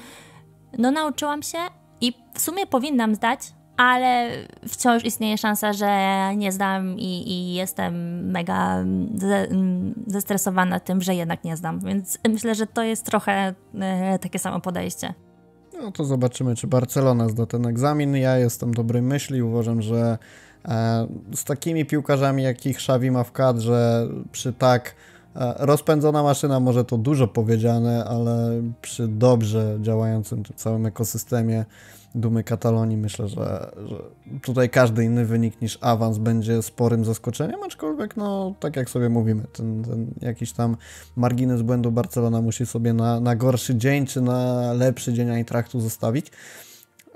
no nauczyłam się i w sumie powinnam zdać, ale wciąż istnieje szansa, że nie zdam i, i jestem mega zestresowana tym, że jednak nie zdam. Więc myślę, że to jest trochę e, takie samo podejście. No to zobaczymy, czy Barcelona zda ten egzamin. Ja jestem dobrej myśli, uważam, że e, z takimi piłkarzami, jakich Xavi ma w kadrze, przy tak e, Rozpędzona maszyna, może to dużo powiedziane, ale przy dobrze działającym tym całym ekosystemie dumy Katalonii. Myślę, że, że, tutaj każdy inny wynik niż awans będzie sporym zaskoczeniem, aczkolwiek, no, tak jak sobie mówimy, ten, ten jakiś tam margines błędu Barcelona musi sobie na, na gorszy dzień czy na lepszy dzień Eintrachtu zostawić.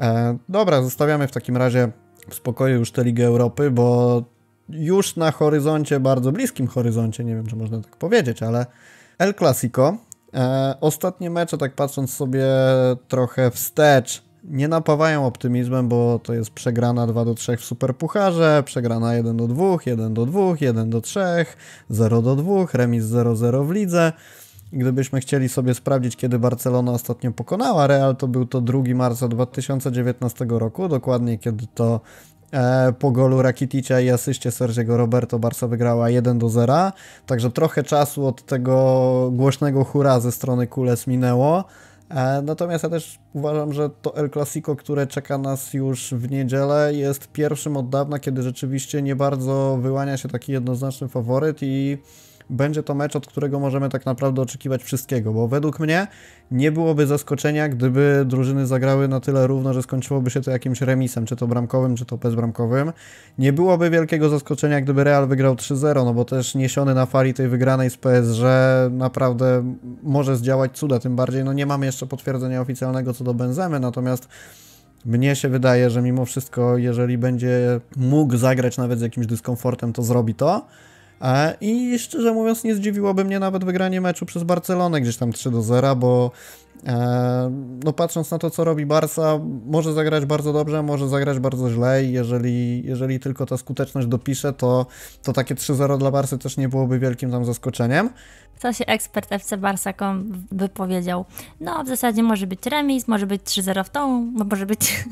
E, dobra, zostawiamy w takim razie w spokoju już tę Ligę Europy, bo już na horyzoncie, bardzo bliskim horyzoncie, nie wiem, czy można tak powiedzieć, ale El Clasico. E, ostatnie mecze, tak patrząc sobie trochę wstecz, nie napawają optymizmem, bo to jest przegrana 2 do 3 w Superpucharze, przegrana 1 do 2, 1 do 2, 1 do 3, 0 do 2, remis 0-0 w lidze. I gdybyśmy chcieli sobie sprawdzić, kiedy Barcelona ostatnio pokonała Real, to był to 2 marca 2019 roku, dokładnie kiedy to e, po golu Rakiticia i asyście Sergiego Roberto Barca wygrała 1 do 0. Także trochę czasu od tego głośnego hura ze strony Kules minęło. E, natomiast ja też uważam, że to El Clasico, które czeka nas już w niedzielę, jest pierwszym od dawna, kiedy rzeczywiście nie bardzo wyłania się taki jednoznaczny faworyt i będzie to mecz, od którego możemy tak naprawdę oczekiwać wszystkiego, bo według mnie nie byłoby zaskoczenia, gdyby drużyny zagrały na tyle równo, że skończyłoby się to jakimś remisem, czy to bramkowym, czy to bezbramkowym. Nie byłoby wielkiego zaskoczenia, gdyby Real wygrał 3-0, no bo też niesiony na fali tej wygranej z PSG naprawdę może zdziałać cuda, tym bardziej no nie mamy jeszcze potwierdzenia oficjalnego co do Benzemy, natomiast mnie się wydaje, że mimo wszystko, jeżeli będzie mógł zagrać nawet z jakimś dyskomfortem, to zrobi to. E, I szczerze mówiąc, nie zdziwiłoby mnie nawet wygranie meczu przez Barcelonę gdzieś tam 3 do 0, bo E, no patrząc na to, co robi Barca, może zagrać bardzo dobrze, może zagrać bardzo źle i jeżeli, jeżeli tylko ta skuteczność dopisze, to, to takie 3-0 dla Barcy też nie byłoby wielkim tam zaskoczeniem. Co się ekspert FC Barca.com wypowiedział? No w zasadzie może być remis, może być 3-0 w tą, może być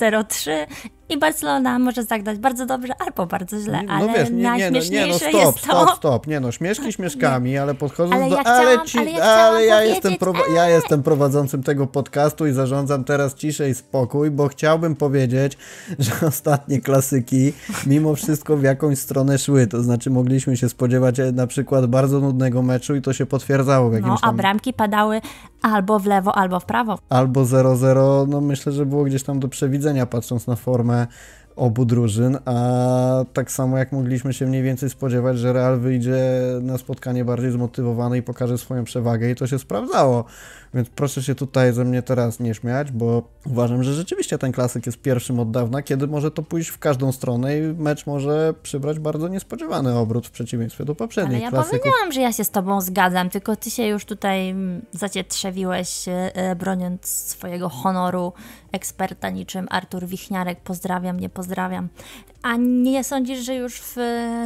0-3 e, i Barcelona może zagrać bardzo dobrze albo bardzo źle, no ale no wiesz, nie, nie, najśmieszniejsze no, nie, no, stop, jest to... Stop, stop, nie no, śmieszki śmieszkami, ale podchodząc ale ja do... Chciałam, ale, ci, ale ja, ale ja jestem, prowo- ja jestem prowadzącym tego podcastu i zarządzam teraz ciszę i spokój, bo chciałbym powiedzieć, że ostatnie klasyki mimo wszystko w jakąś stronę szły. To znaczy mogliśmy się spodziewać e, na przykład bardzo nudnego meczu i to się potwierdzało w jakimś No, a bramki padały albo w lewo, albo w prawo. Albo 0-0, no myślę, że było gdzieś tam do przewidzenia, patrząc na formę obu drużyn, a tak samo jak mogliśmy się mniej więcej spodziewać, że Real wyjdzie na spotkanie bardziej zmotywowany i pokaże swoją przewagę i to się sprawdzało. Więc proszę się tutaj ze mnie teraz nie śmiać, bo uważam, że rzeczywiście ten klasyk jest pierwszym od dawna, kiedy może to pójść w każdą stronę i mecz może przybrać bardzo niespodziewany obrót w przeciwieństwie do poprzednich Ale ja klasyków. powiedziałam, że ja się z tobą zgadzam, tylko ty się już tutaj mm, zacietrzewiłeś e, e, broniąc swojego honoru eksperta niczym Artur Wichniarek. Pozdrawiam, nie pozdrawiam. A nie sądzisz, że już w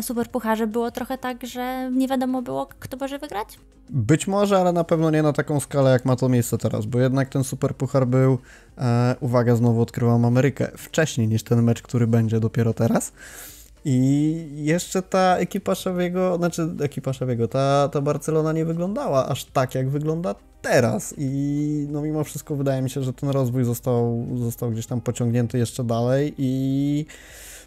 Superpucharze było trochę tak, że nie wiadomo było, kto może wygrać? Być może, ale na pewno nie na taką skalę, jak ma to miejsce teraz, bo jednak ten Superpuchar był, e, uwaga, znowu odkrywam Amerykę, wcześniej niż ten mecz, który będzie dopiero teraz. I jeszcze ta ekipa Szewiego, znaczy ekipa Szewiego, ta, ta Barcelona nie wyglądała aż tak, jak wygląda teraz. I no mimo wszystko wydaje mi się, że ten rozwój został, został gdzieś tam pociągnięty jeszcze dalej i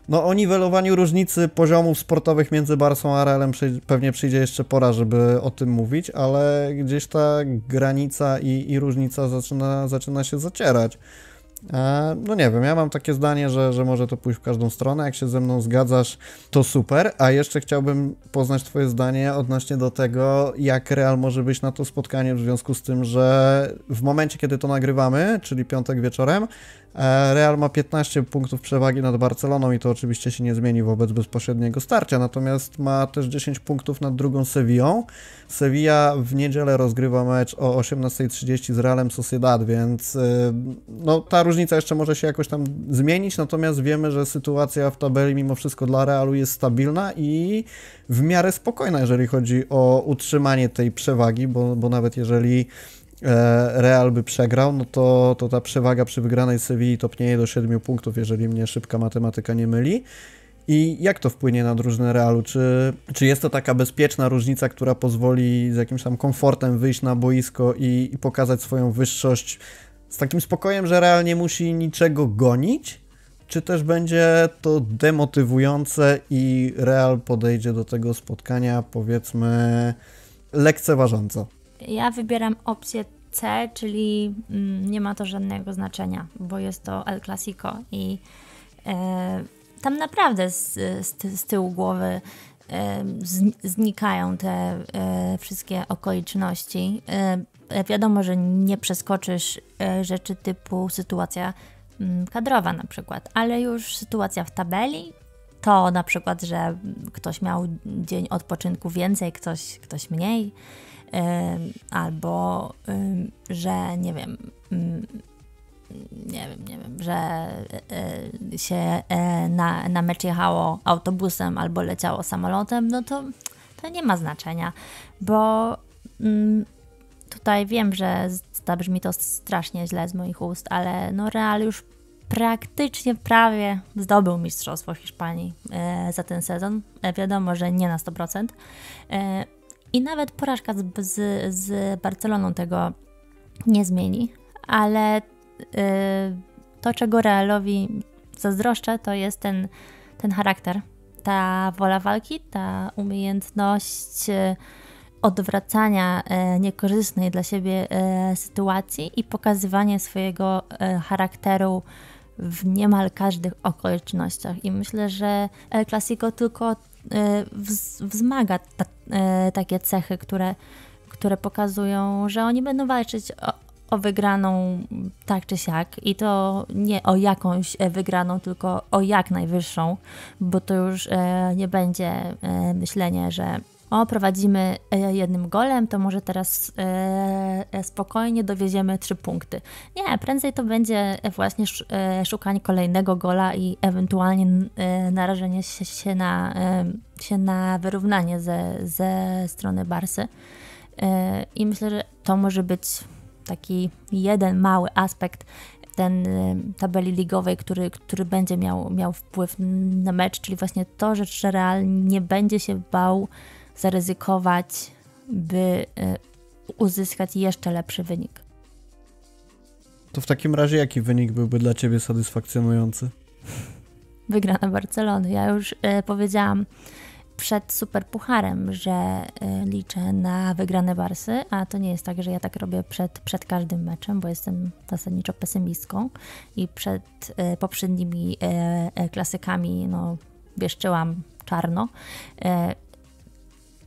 no o niwelowaniu różnicy poziomów sportowych między Barsą a Realem pewnie przyjdzie jeszcze pora, żeby o tym mówić, ale gdzieś ta granica i, i różnica zaczyna, zaczyna się zacierać. E, no nie wiem, ja mam takie zdanie, że, że może to pójść w każdą stronę. Jak się ze mną zgadzasz, to super. A jeszcze chciałbym poznać Twoje zdanie odnośnie do tego, jak Real może być na to spotkanie, w związku z tym, że w momencie, kiedy to nagrywamy, czyli piątek wieczorem, e, Real ma 15 punktów przewagi nad Barceloną i to oczywiście się nie zmieni wobec bezpośredniego starcia, natomiast ma też 10 punktów nad drugą Sewillą. Sevilla w niedzielę rozgrywa mecz o 18.30 z Realem Sociedad, więc e, no ta różnica różnica jeszcze może się jakoś tam zmienić, natomiast wiemy, że sytuacja w tabeli mimo wszystko dla Realu jest stabilna i w miarę spokojna, jeżeli chodzi o utrzymanie tej przewagi, bo, bo nawet jeżeli e, Real by przegrał, no to, to ta przewaga przy wygranej Sewilli topnieje do 7 punktów, jeżeli mnie szybka matematyka nie myli. I jak to wpłynie na drużynę Realu? Czy, czy jest to taka bezpieczna różnica, która pozwoli z jakimś tam komfortem wyjść na boisko i, i pokazać swoją wyższość z takim spokojem, że realnie musi niczego gonić? Czy też będzie to demotywujące i Real podejdzie do tego spotkania, powiedzmy, lekceważąco? Ja wybieram opcję C, czyli mm, nie ma to żadnego znaczenia, bo jest to El Clasico i e, tam naprawdę z, z, z tyłu głowy e, znikają te e, wszystkie okoliczności. E, wiadomo, że nie przeskoczysz e, rzeczy typu sytuacja mm, kadrowa na przykład, ale już sytuacja w tabeli, to na przykład, że ktoś miał dzień odpoczynku więcej, ktoś, ktoś mniej, e, albo że nie wiem, mm, nie wiem, nie wiem, że się na, na mecz jechało autobusem albo leciało samolotem, no to, to nie ma znaczenia, bo mm, tutaj wiem, że zabrzmi to strasznie źle z moich ust, ale no Real już praktycznie prawie zdobył Mistrzostwo Hiszpanii e, za ten sezon. E, wiadomo, że nie na 100%. E, I nawet porażka z, z, z Barceloną tego nie zmieni, ale to, czego Realowi zazdroszczę, to jest ten, ten charakter, ta wola walki, ta umiejętność odwracania e, niekorzystnej dla siebie e, sytuacji i pokazywanie swojego e, charakteru w niemal każdych okolicznościach. I myślę, że El tylko wzmaga ta, takie cechy, które, które pokazują, że oni będą walczyć o, o wygraną tak czy siak i to nie o jakąś wygraną, tylko o jak najwyższą, bo to już nie będzie myślenie, że o, prowadzimy e, jednym golem, to może teraz e, e, spokojnie dowieziemy trzy punkty. Nie, prędzej to będzie właśnie e, szukanie kolejnego gola i ewentualnie narażenie się, się, na, się na wyrównanie ze, ze strony Barsy. E, I myślę, że to może być taki jeden mały aspekt ten tabeli ligowej, który, który będzie miał, miał wpływ na mecz, czyli właśnie to, że Real nie będzie się bał zaryzykować, by y, uzyskać jeszcze lepszy wynik. To w takim razie jaki wynik byłby dla Ciebie satysfakcjonujący? Wygrana Barcelony. Ja już y, powiedziałam przed Superpucharem, że y, liczę na wygrane Barsy, a to nie jest tak, że ja tak robię przed, przed każdym meczem, bo jestem zasadniczo pesymistką i przed poprzednimi klasykami no, wieszczyłam czarno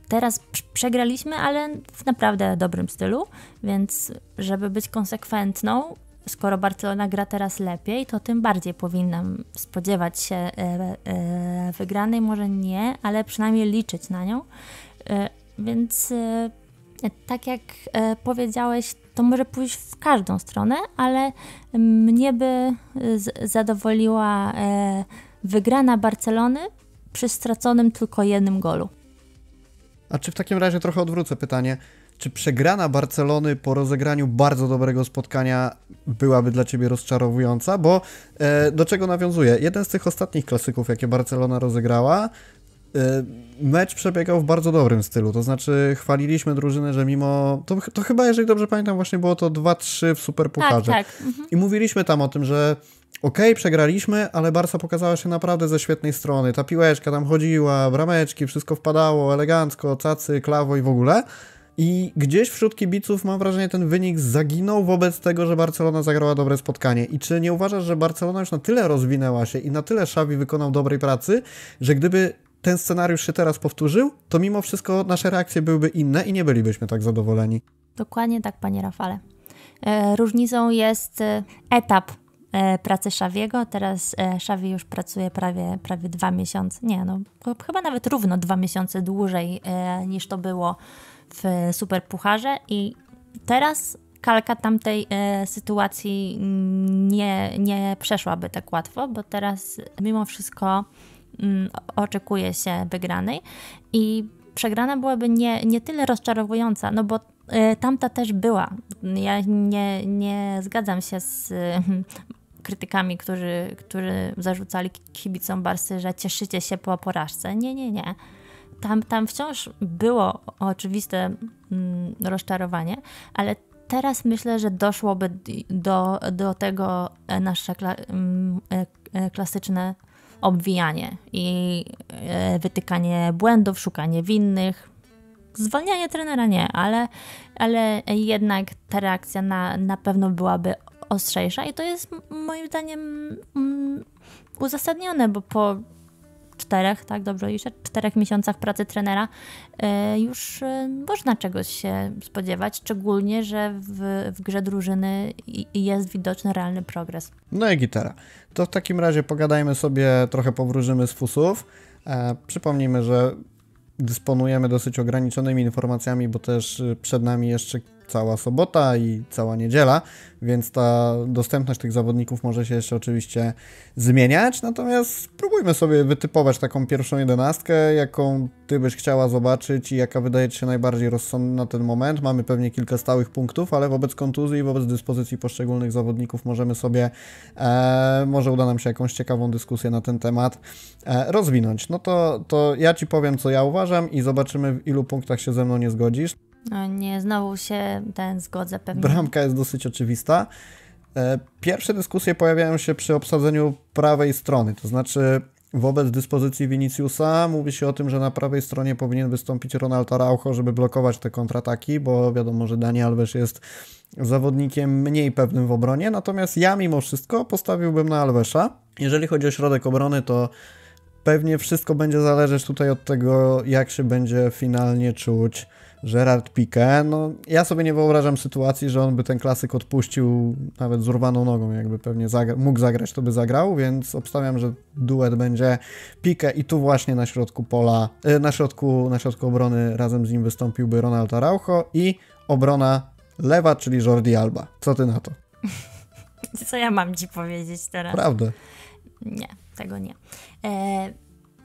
teraz przegraliśmy, ale w naprawdę dobrym stylu, więc żeby być konsekwentną, skoro Barcelona gra teraz lepiej, to tym bardziej powinnam spodziewać się e, e, wygranej, może nie, ale przynajmniej liczyć na nią. E, więc tak jak powiedziałeś, to może pójść w każdą stronę, ale mnie by zadowoliła wygrana Barcelony przy straconym tylko jednym golu. A czy w takim razie trochę odwrócę pytanie, czy przegrana Barcelony po rozegraniu bardzo dobrego spotkania byłaby dla Ciebie rozczarowująca? Bo e, do czego nawiązuję? Jeden z tych ostatnich klasyków, jakie Barcelona rozegrała, e, mecz przebiegał w bardzo dobrym stylu, to znaczy chwaliliśmy drużynę, że mimo, to, to chyba jeżeli dobrze pamiętam właśnie było to 2-3 w Superpucharze tak, tak. Mhm. i mówiliśmy tam o tym, że OK, przegraliśmy, ale Barca pokazała się naprawdę ze świetnej strony. Ta piłeczka tam chodziła, brameczki, wszystko wpadało elegancko, cacy, klawo i w ogóle. I gdzieś wśród kibiców mam wrażenie ten wynik zaginął wobec tego, że Barcelona zagrała dobre spotkanie. I czy nie uważasz, że Barcelona już na tyle rozwinęła się i na tyle Xavi wykonał dobrej pracy, że gdyby ten scenariusz się teraz powtórzył, to mimo wszystko nasze reakcje byłyby inne i nie bylibyśmy tak zadowoleni. Dokładnie tak, panie Rafale. E, różnicą jest e, etap E, pracę Szawiego. Teraz e, Szawi już pracuje prawie, prawie dwa miesiące, nie no, chyba nawet równo dwa miesiące dłużej e, niż to było w Super Pucharze i teraz kalka tamtej sytuacji nie, nie przeszłaby tak łatwo, bo teraz mimo wszystko mm, oczekuje się wygranej i przegrana byłaby nie, nie tyle rozczarowująca, no bo tamta też była. Ja nie, nie zgadzam się z krytykami, którzy, którzy zarzucali kibicom Barsy, że cieszycie się po porażce. Nie, nie, nie. Tam, tam wciąż było oczywiste mm, rozczarowanie, ale teraz myślę, że doszłoby do, do tego nasze kla, mm, e, e, klasyczne obwijanie i e, wytykanie błędów, szukanie winnych. Zwalnianie trenera nie, ale, ale jednak ta reakcja na, na pewno byłaby ostrzejsza i to jest moim zdaniem uzasadnione, bo po czterech, tak dobrze liczę, czterech miesiącach pracy trenera y, już y, można czegoś się spodziewać, szczególnie, że w, w grze drużyny jest widoczny realny progres. No i gitara. To w takim razie pogadajmy sobie, trochę powróżymy z fusów. E, przypomnijmy, że dysponujemy dosyć ograniczonymi informacjami, bo też y, przed nami jeszcze cała sobota i cała niedziela, więc ta dostępność tych zawodników może się jeszcze oczywiście zmieniać. Natomiast spróbujmy sobie wytypować taką pierwszą jedenastkę, jaką ty byś chciała zobaczyć i jaka wydaje ci się najbardziej rozsądna na ten moment. Mamy pewnie kilka stałych punktów, ale wobec kontuzji i wobec dyspozycji poszczególnych zawodników możemy sobie, e, może uda nam się jakąś ciekawą dyskusję na ten temat e, rozwinąć. No to, to ja ci powiem, co ja uważam i zobaczymy, w ilu punktach się ze mną nie zgodzisz. No nie, znowu się ten zgodzę pewnie. Bramka jest dosyć oczywista. E, pierwsze dyskusje pojawiają się przy obsadzeniu prawej strony, to znaczy wobec dyspozycji Viniciusa mówi się o tym, że na prawej stronie powinien wystąpić Ronald Araujo, żeby blokować te kontrataki, bo wiadomo, że Dani Alves jest zawodnikiem mniej pewnym w obronie, natomiast ja mimo wszystko postawiłbym na Alvesa. Jeżeli chodzi o środek obrony, to pewnie wszystko będzie zależeć tutaj od tego, jak się będzie finalnie czuć Gerard Piqué, no ja sobie nie wyobrażam sytuacji, że on by ten klasyk odpuścił nawet z urwaną nogą, jakby pewnie zagra mógł zagrać, to by zagrał, więc obstawiam, że duet będzie Piqué i tu właśnie na środku pola, e, na środku, na środku obrony razem z nim wystąpiłby Ronald Araujo i obrona lewa, czyli Jordi Alba. Co ty na to? Co ja mam ci powiedzieć teraz? Prawda. Nie, tego nie. E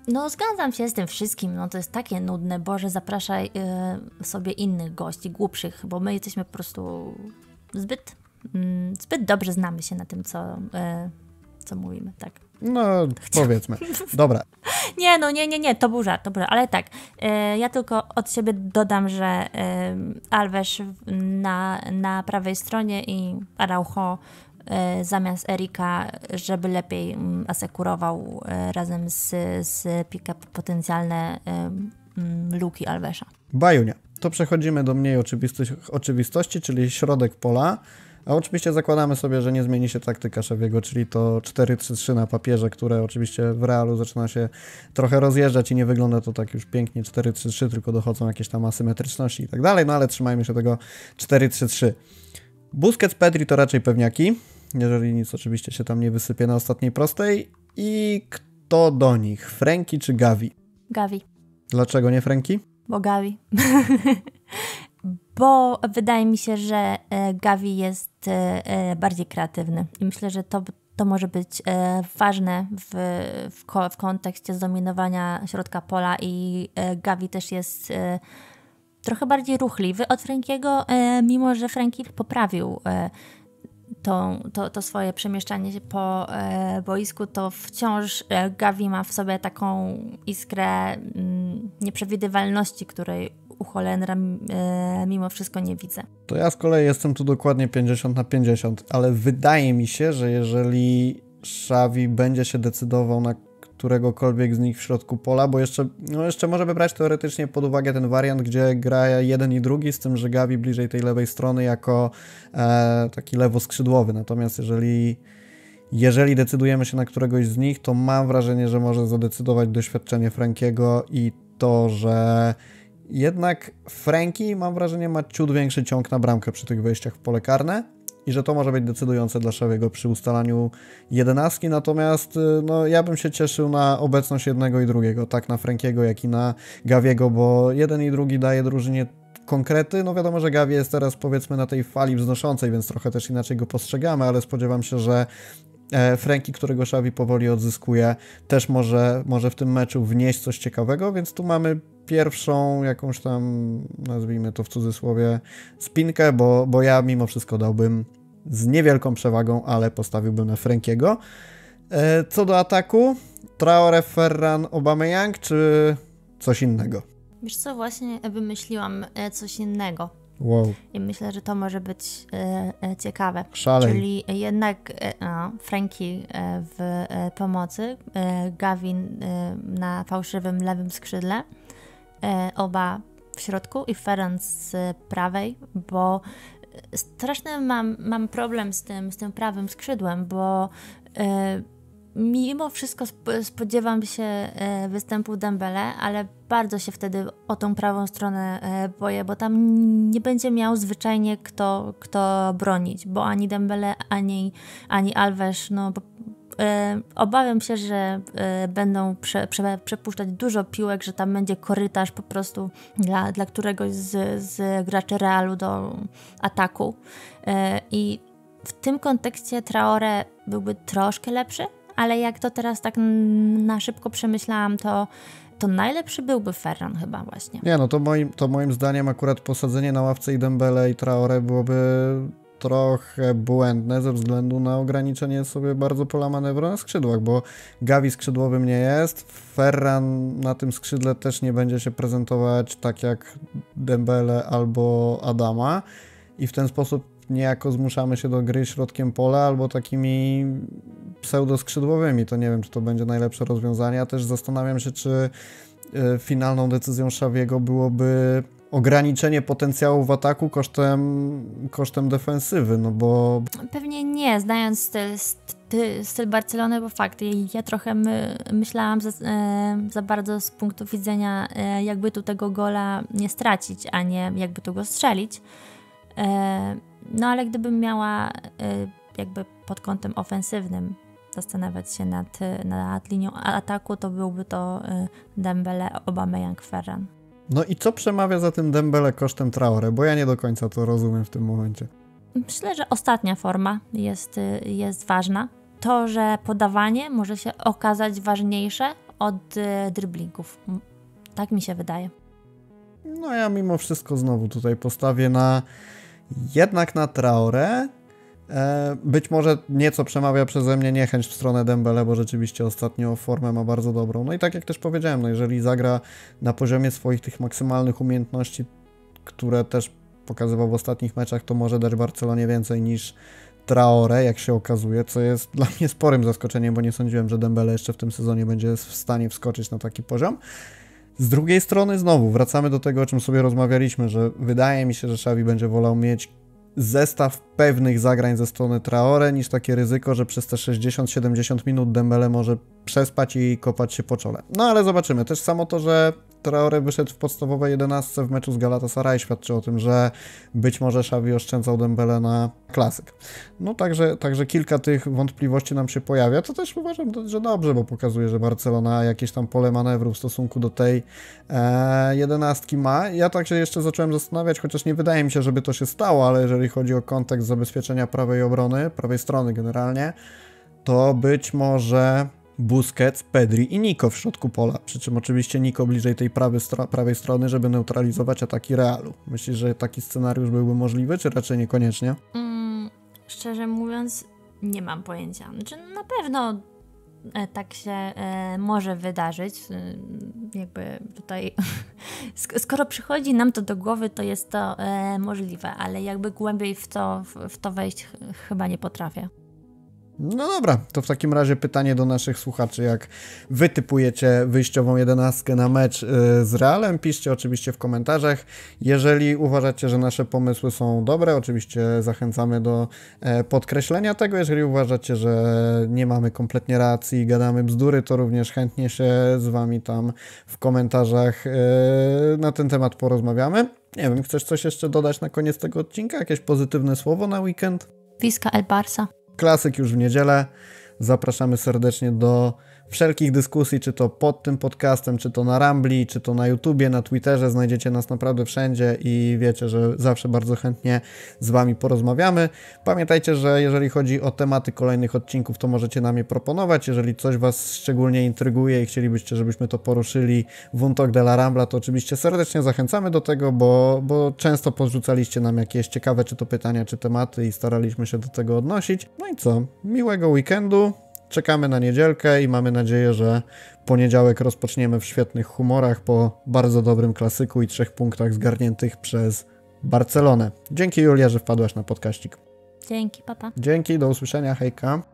no, zgadzam się z tym wszystkim, no to jest takie nudne. Boże, zapraszaj y, sobie innych gości, głupszych, bo my jesteśmy po prostu zbyt, mm, zbyt dobrze znamy się na tym, co, y, co mówimy, tak. No, powiedzmy. Dobra. nie, no nie, nie, nie, to był żart, dobra, ale tak. Y, ja tylko od siebie dodam, że Alves na, na prawej stronie i Araujo E, zamiast Erika, żeby lepiej mm, asekurował e, razem z, z pick-up potencjalne e, mm, luki Alvesa. Bajunia. To przechodzimy do mniej oczywistości, czyli środek pola. A oczywiście zakładamy sobie, że nie zmieni się taktyka Szewiego, czyli to 4-3-3 na papierze, które oczywiście w realu zaczyna się trochę rozjeżdżać i nie wygląda to tak już pięknie 4-3-3, tylko dochodzą jakieś tam asymetryczności i tak dalej, no ale trzymajmy się tego 4-3-3. Busquets, Pedri to raczej pewniaki, jeżeli nic oczywiście się tam nie wysypie na ostatniej prostej. I kto do nich? Franki czy Gavi? Gavi. Dlaczego nie Franki? Bo Gavi. Bo wydaje mi się, że e, Gavi jest e, e, bardziej kreatywny i myślę, że to, to może być ważne w, w, w kontekście zdominowania środka pola i Gavi też jest trochę bardziej ruchliwy od Frankiego, mimo że Franki poprawił to, to, to swoje przemieszczanie się po e, boisku, to wciąż e, Gavi ma w sobie taką iskrę m, mm, nieprzewidywalności, której u Holendra e, mimo wszystko nie widzę. To ja z kolei jestem tu dokładnie 50 na 50, ale wydaje mi się, że jeżeli Szawi będzie się decydował na któregokolwiek z nich w środku pola, bo jeszcze, no jeszcze może by brać teoretycznie pod uwagę ten wariant, gdzie gra jeden i drugi, z tym, że Gavi bliżej tej lewej strony jako e, taki lewoskrzydłowy. Natomiast jeżeli jeżeli decydujemy się na któregoś z nich, to mam wrażenie, że może zadecydować doświadczenie Frankiego i to, że jednak Franki, mam wrażenie, ma ciut większy ciąg na bramkę przy tych wejściach w pole karne i że to może być decydujące dla Szawiego przy ustalaniu jedenastki, natomiast y, no, ja bym się cieszył na obecność jednego i drugiego, tak na Frankiego jak i na Gawiego, bo jeden i drugi daje drużynie konkrety. No wiadomo, że Gawie jest teraz powiedzmy na tej fali wznoszącej, więc trochę też inaczej go postrzegamy, ale spodziewam się, że e, Franki, którego szawi powoli odzyskuje, też może, może w tym meczu wnieść coś ciekawego, więc tu mamy pierwszą jakąś tam, nazwijmy to w cudzysłowie, spinkę, bo, bo ja mimo wszystko dałbym z niewielką przewagą, ale postawiłbym na Frankiego. E, co do ataku, Traore, Ferran, Obameyang czy coś innego? Wiesz co, właśnie wymyśliłam e, coś innego. Wow. I myślę, że to może być e, ciekawe. Szalej. Czyli jednak no, w pomocy, Gavin na fałszywym lewym skrzydle E, oba w środku i Ferenc z prawej, bo e, strasznie mam, mam problem z tym, z tym prawym skrzydłem, bo e, mimo wszystko spodziewam się występu Dembele, ale bardzo się wtedy o tą prawą stronę boję, bo tam nie będzie miał zwyczajnie kto, kto bronić, bo ani Dembele, ani, ani Alves, no E, obawiam się, że e, będą prze, prze, przepuszczać dużo piłek, że tam będzie korytarz po prostu dla, dla któregoś z, z graczy Realu do ataku. E, I w tym kontekście Traore byłby troszkę lepszy, ale jak to teraz tak na szybko przemyślałam, to to najlepszy byłby Ferran chyba właśnie. Nie, no to moim, to moim zdaniem akurat posadzenie na ławce i Dembele i Traore byłoby trochę błędne ze względu na ograniczenie sobie bardzo pola manewru na skrzydłach, bo Gavi skrzydłowym nie jest, Ferran na tym skrzydle też nie będzie się prezentować tak jak Dembele albo Adama i w ten sposób niejako zmuszamy się do gry środkiem pola albo takimi pseudoskrzydłowymi. To nie wiem, czy to będzie najlepsze rozwiązanie. Ja też zastanawiam się, czy y, finalną decyzją Szawiego byłoby ograniczenie potencjału w ataku kosztem, kosztem defensywy, no bo... Pewnie nie, znając styl, styl, Barcelony, bo fakt, ja trochę my, myślałam za, e, za, bardzo z punktu widzenia e, jakby tu tego gola nie stracić, a nie jakby tu go strzelić. E, no ale gdybym miała jakby pod kątem ofensywnym zastanawiać się nad, nad linią ataku, to byłby to Dembele, Aubameyang, Ferran. No i co przemawia za tym Dembele kosztem Traore? Bo ja nie do końca to rozumiem w tym momencie. Myślę, że ostatnia forma jest, y, jest ważna. To, że podawanie może się okazać ważniejsze od y, driblingów. Tak mi się wydaje. No ja mimo wszystko znowu tutaj postawię na jednak na Traore, E, być może nieco przemawia przeze mnie niechęć w stronę Dembele, bo rzeczywiście ostatnio formę ma bardzo dobrą. No i tak jak też powiedziałem, no jeżeli zagra na poziomie swoich tych maksymalnych umiejętności, które też pokazywał w ostatnich meczach, to może dać Barcelonie więcej niż Traore, jak się okazuje, co jest dla mnie sporym zaskoczeniem, bo nie sądziłem, że Dembele jeszcze w tym sezonie będzie w stanie wskoczyć na taki poziom. Z drugiej strony znowu wracamy do tego, o czym sobie rozmawialiśmy, że wydaje mi się, że Xavi będzie wolał mieć zestaw pewnych zagrań ze strony Traore niż takie ryzyko, że przez te 60-70 minut Dembele może przespać i kopać się po czole. No ale zobaczymy. Też samo to, że Traore wyszedł w podstawowej jedenastce w meczu z Galatasaray świadczy o tym, że być może Xavi oszczędzał Dembele na klasyk. No także, także kilka tych wątpliwości nam się pojawia, co też uważam, że dobrze, bo pokazuje, że Barcelona jakieś tam pole manewru w stosunku do tej e, jedenastki ma. Ja także jeszcze zacząłem zastanawiać, chociaż nie wydaje mi się, żeby to się stało, ale jeżeli chodzi o kontekst zabezpieczenia prawej obrony, prawej strony generalnie, to być może Busquets, Pedri i Niko w środku pola. Przy czym oczywiście Niko bliżej tej prawej, stro prawej strony, żeby neutralizować ataki Realu. Myślisz, że taki scenariusz byłby możliwy, czy raczej niekoniecznie? Mm, szczerze mówiąc, nie mam pojęcia. Znaczy, na pewno e, tak się e, może wydarzyć. E, jakby tutaj, skoro przychodzi nam to do głowy, to jest to e, możliwe, ale jakby głębiej w to, w, w to wejść ch chyba nie potrafię. No dobra, to w takim razie pytanie do naszych słuchaczy, jak wy typujecie wyjściową jedenastkę na mecz y, z Realem, piszcie oczywiście w komentarzach. Jeżeli uważacie, że nasze pomysły są dobre, oczywiście zachęcamy do e, podkreślenia tego. Jeżeli uważacie, że nie mamy kompletnie racji i gadamy bzdury, to również chętnie się z wami tam w komentarzach e, na ten temat porozmawiamy. Nie wiem, chcesz coś jeszcze dodać na koniec tego odcinka? Jakieś pozytywne słowo na weekend? Wiska El Barsa. Klasyk już w niedzielę. Zapraszamy serdecznie do wszelkich dyskusji, czy to pod tym podcastem, czy to na Rambli, czy to na YouTubie, na Twitterze, znajdziecie nas naprawdę wszędzie i wiecie, że zawsze bardzo chętnie z Wami porozmawiamy. Pamiętajcie, że jeżeli chodzi o tematy kolejnych odcinków, to możecie nam je proponować. Jeżeli coś Was szczególnie intryguje i chcielibyście, żebyśmy to poruszyli w Untok de la Rambla, to oczywiście serdecznie zachęcamy do tego, bo, bo często porzucaliście nam jakieś ciekawe, czy to pytania, czy tematy i staraliśmy się do tego odnosić. No i co? Miłego weekendu czekamy na niedzielkę i mamy nadzieję, że poniedziałek rozpoczniemy w świetnych humorach po bardzo dobrym klasyku i trzech punktach zgarniętych przez Barcelonę. Dzięki Julia, że wpadłaś na podkaścik. Dzięki, papa. Dzięki, do usłyszenia, hejka.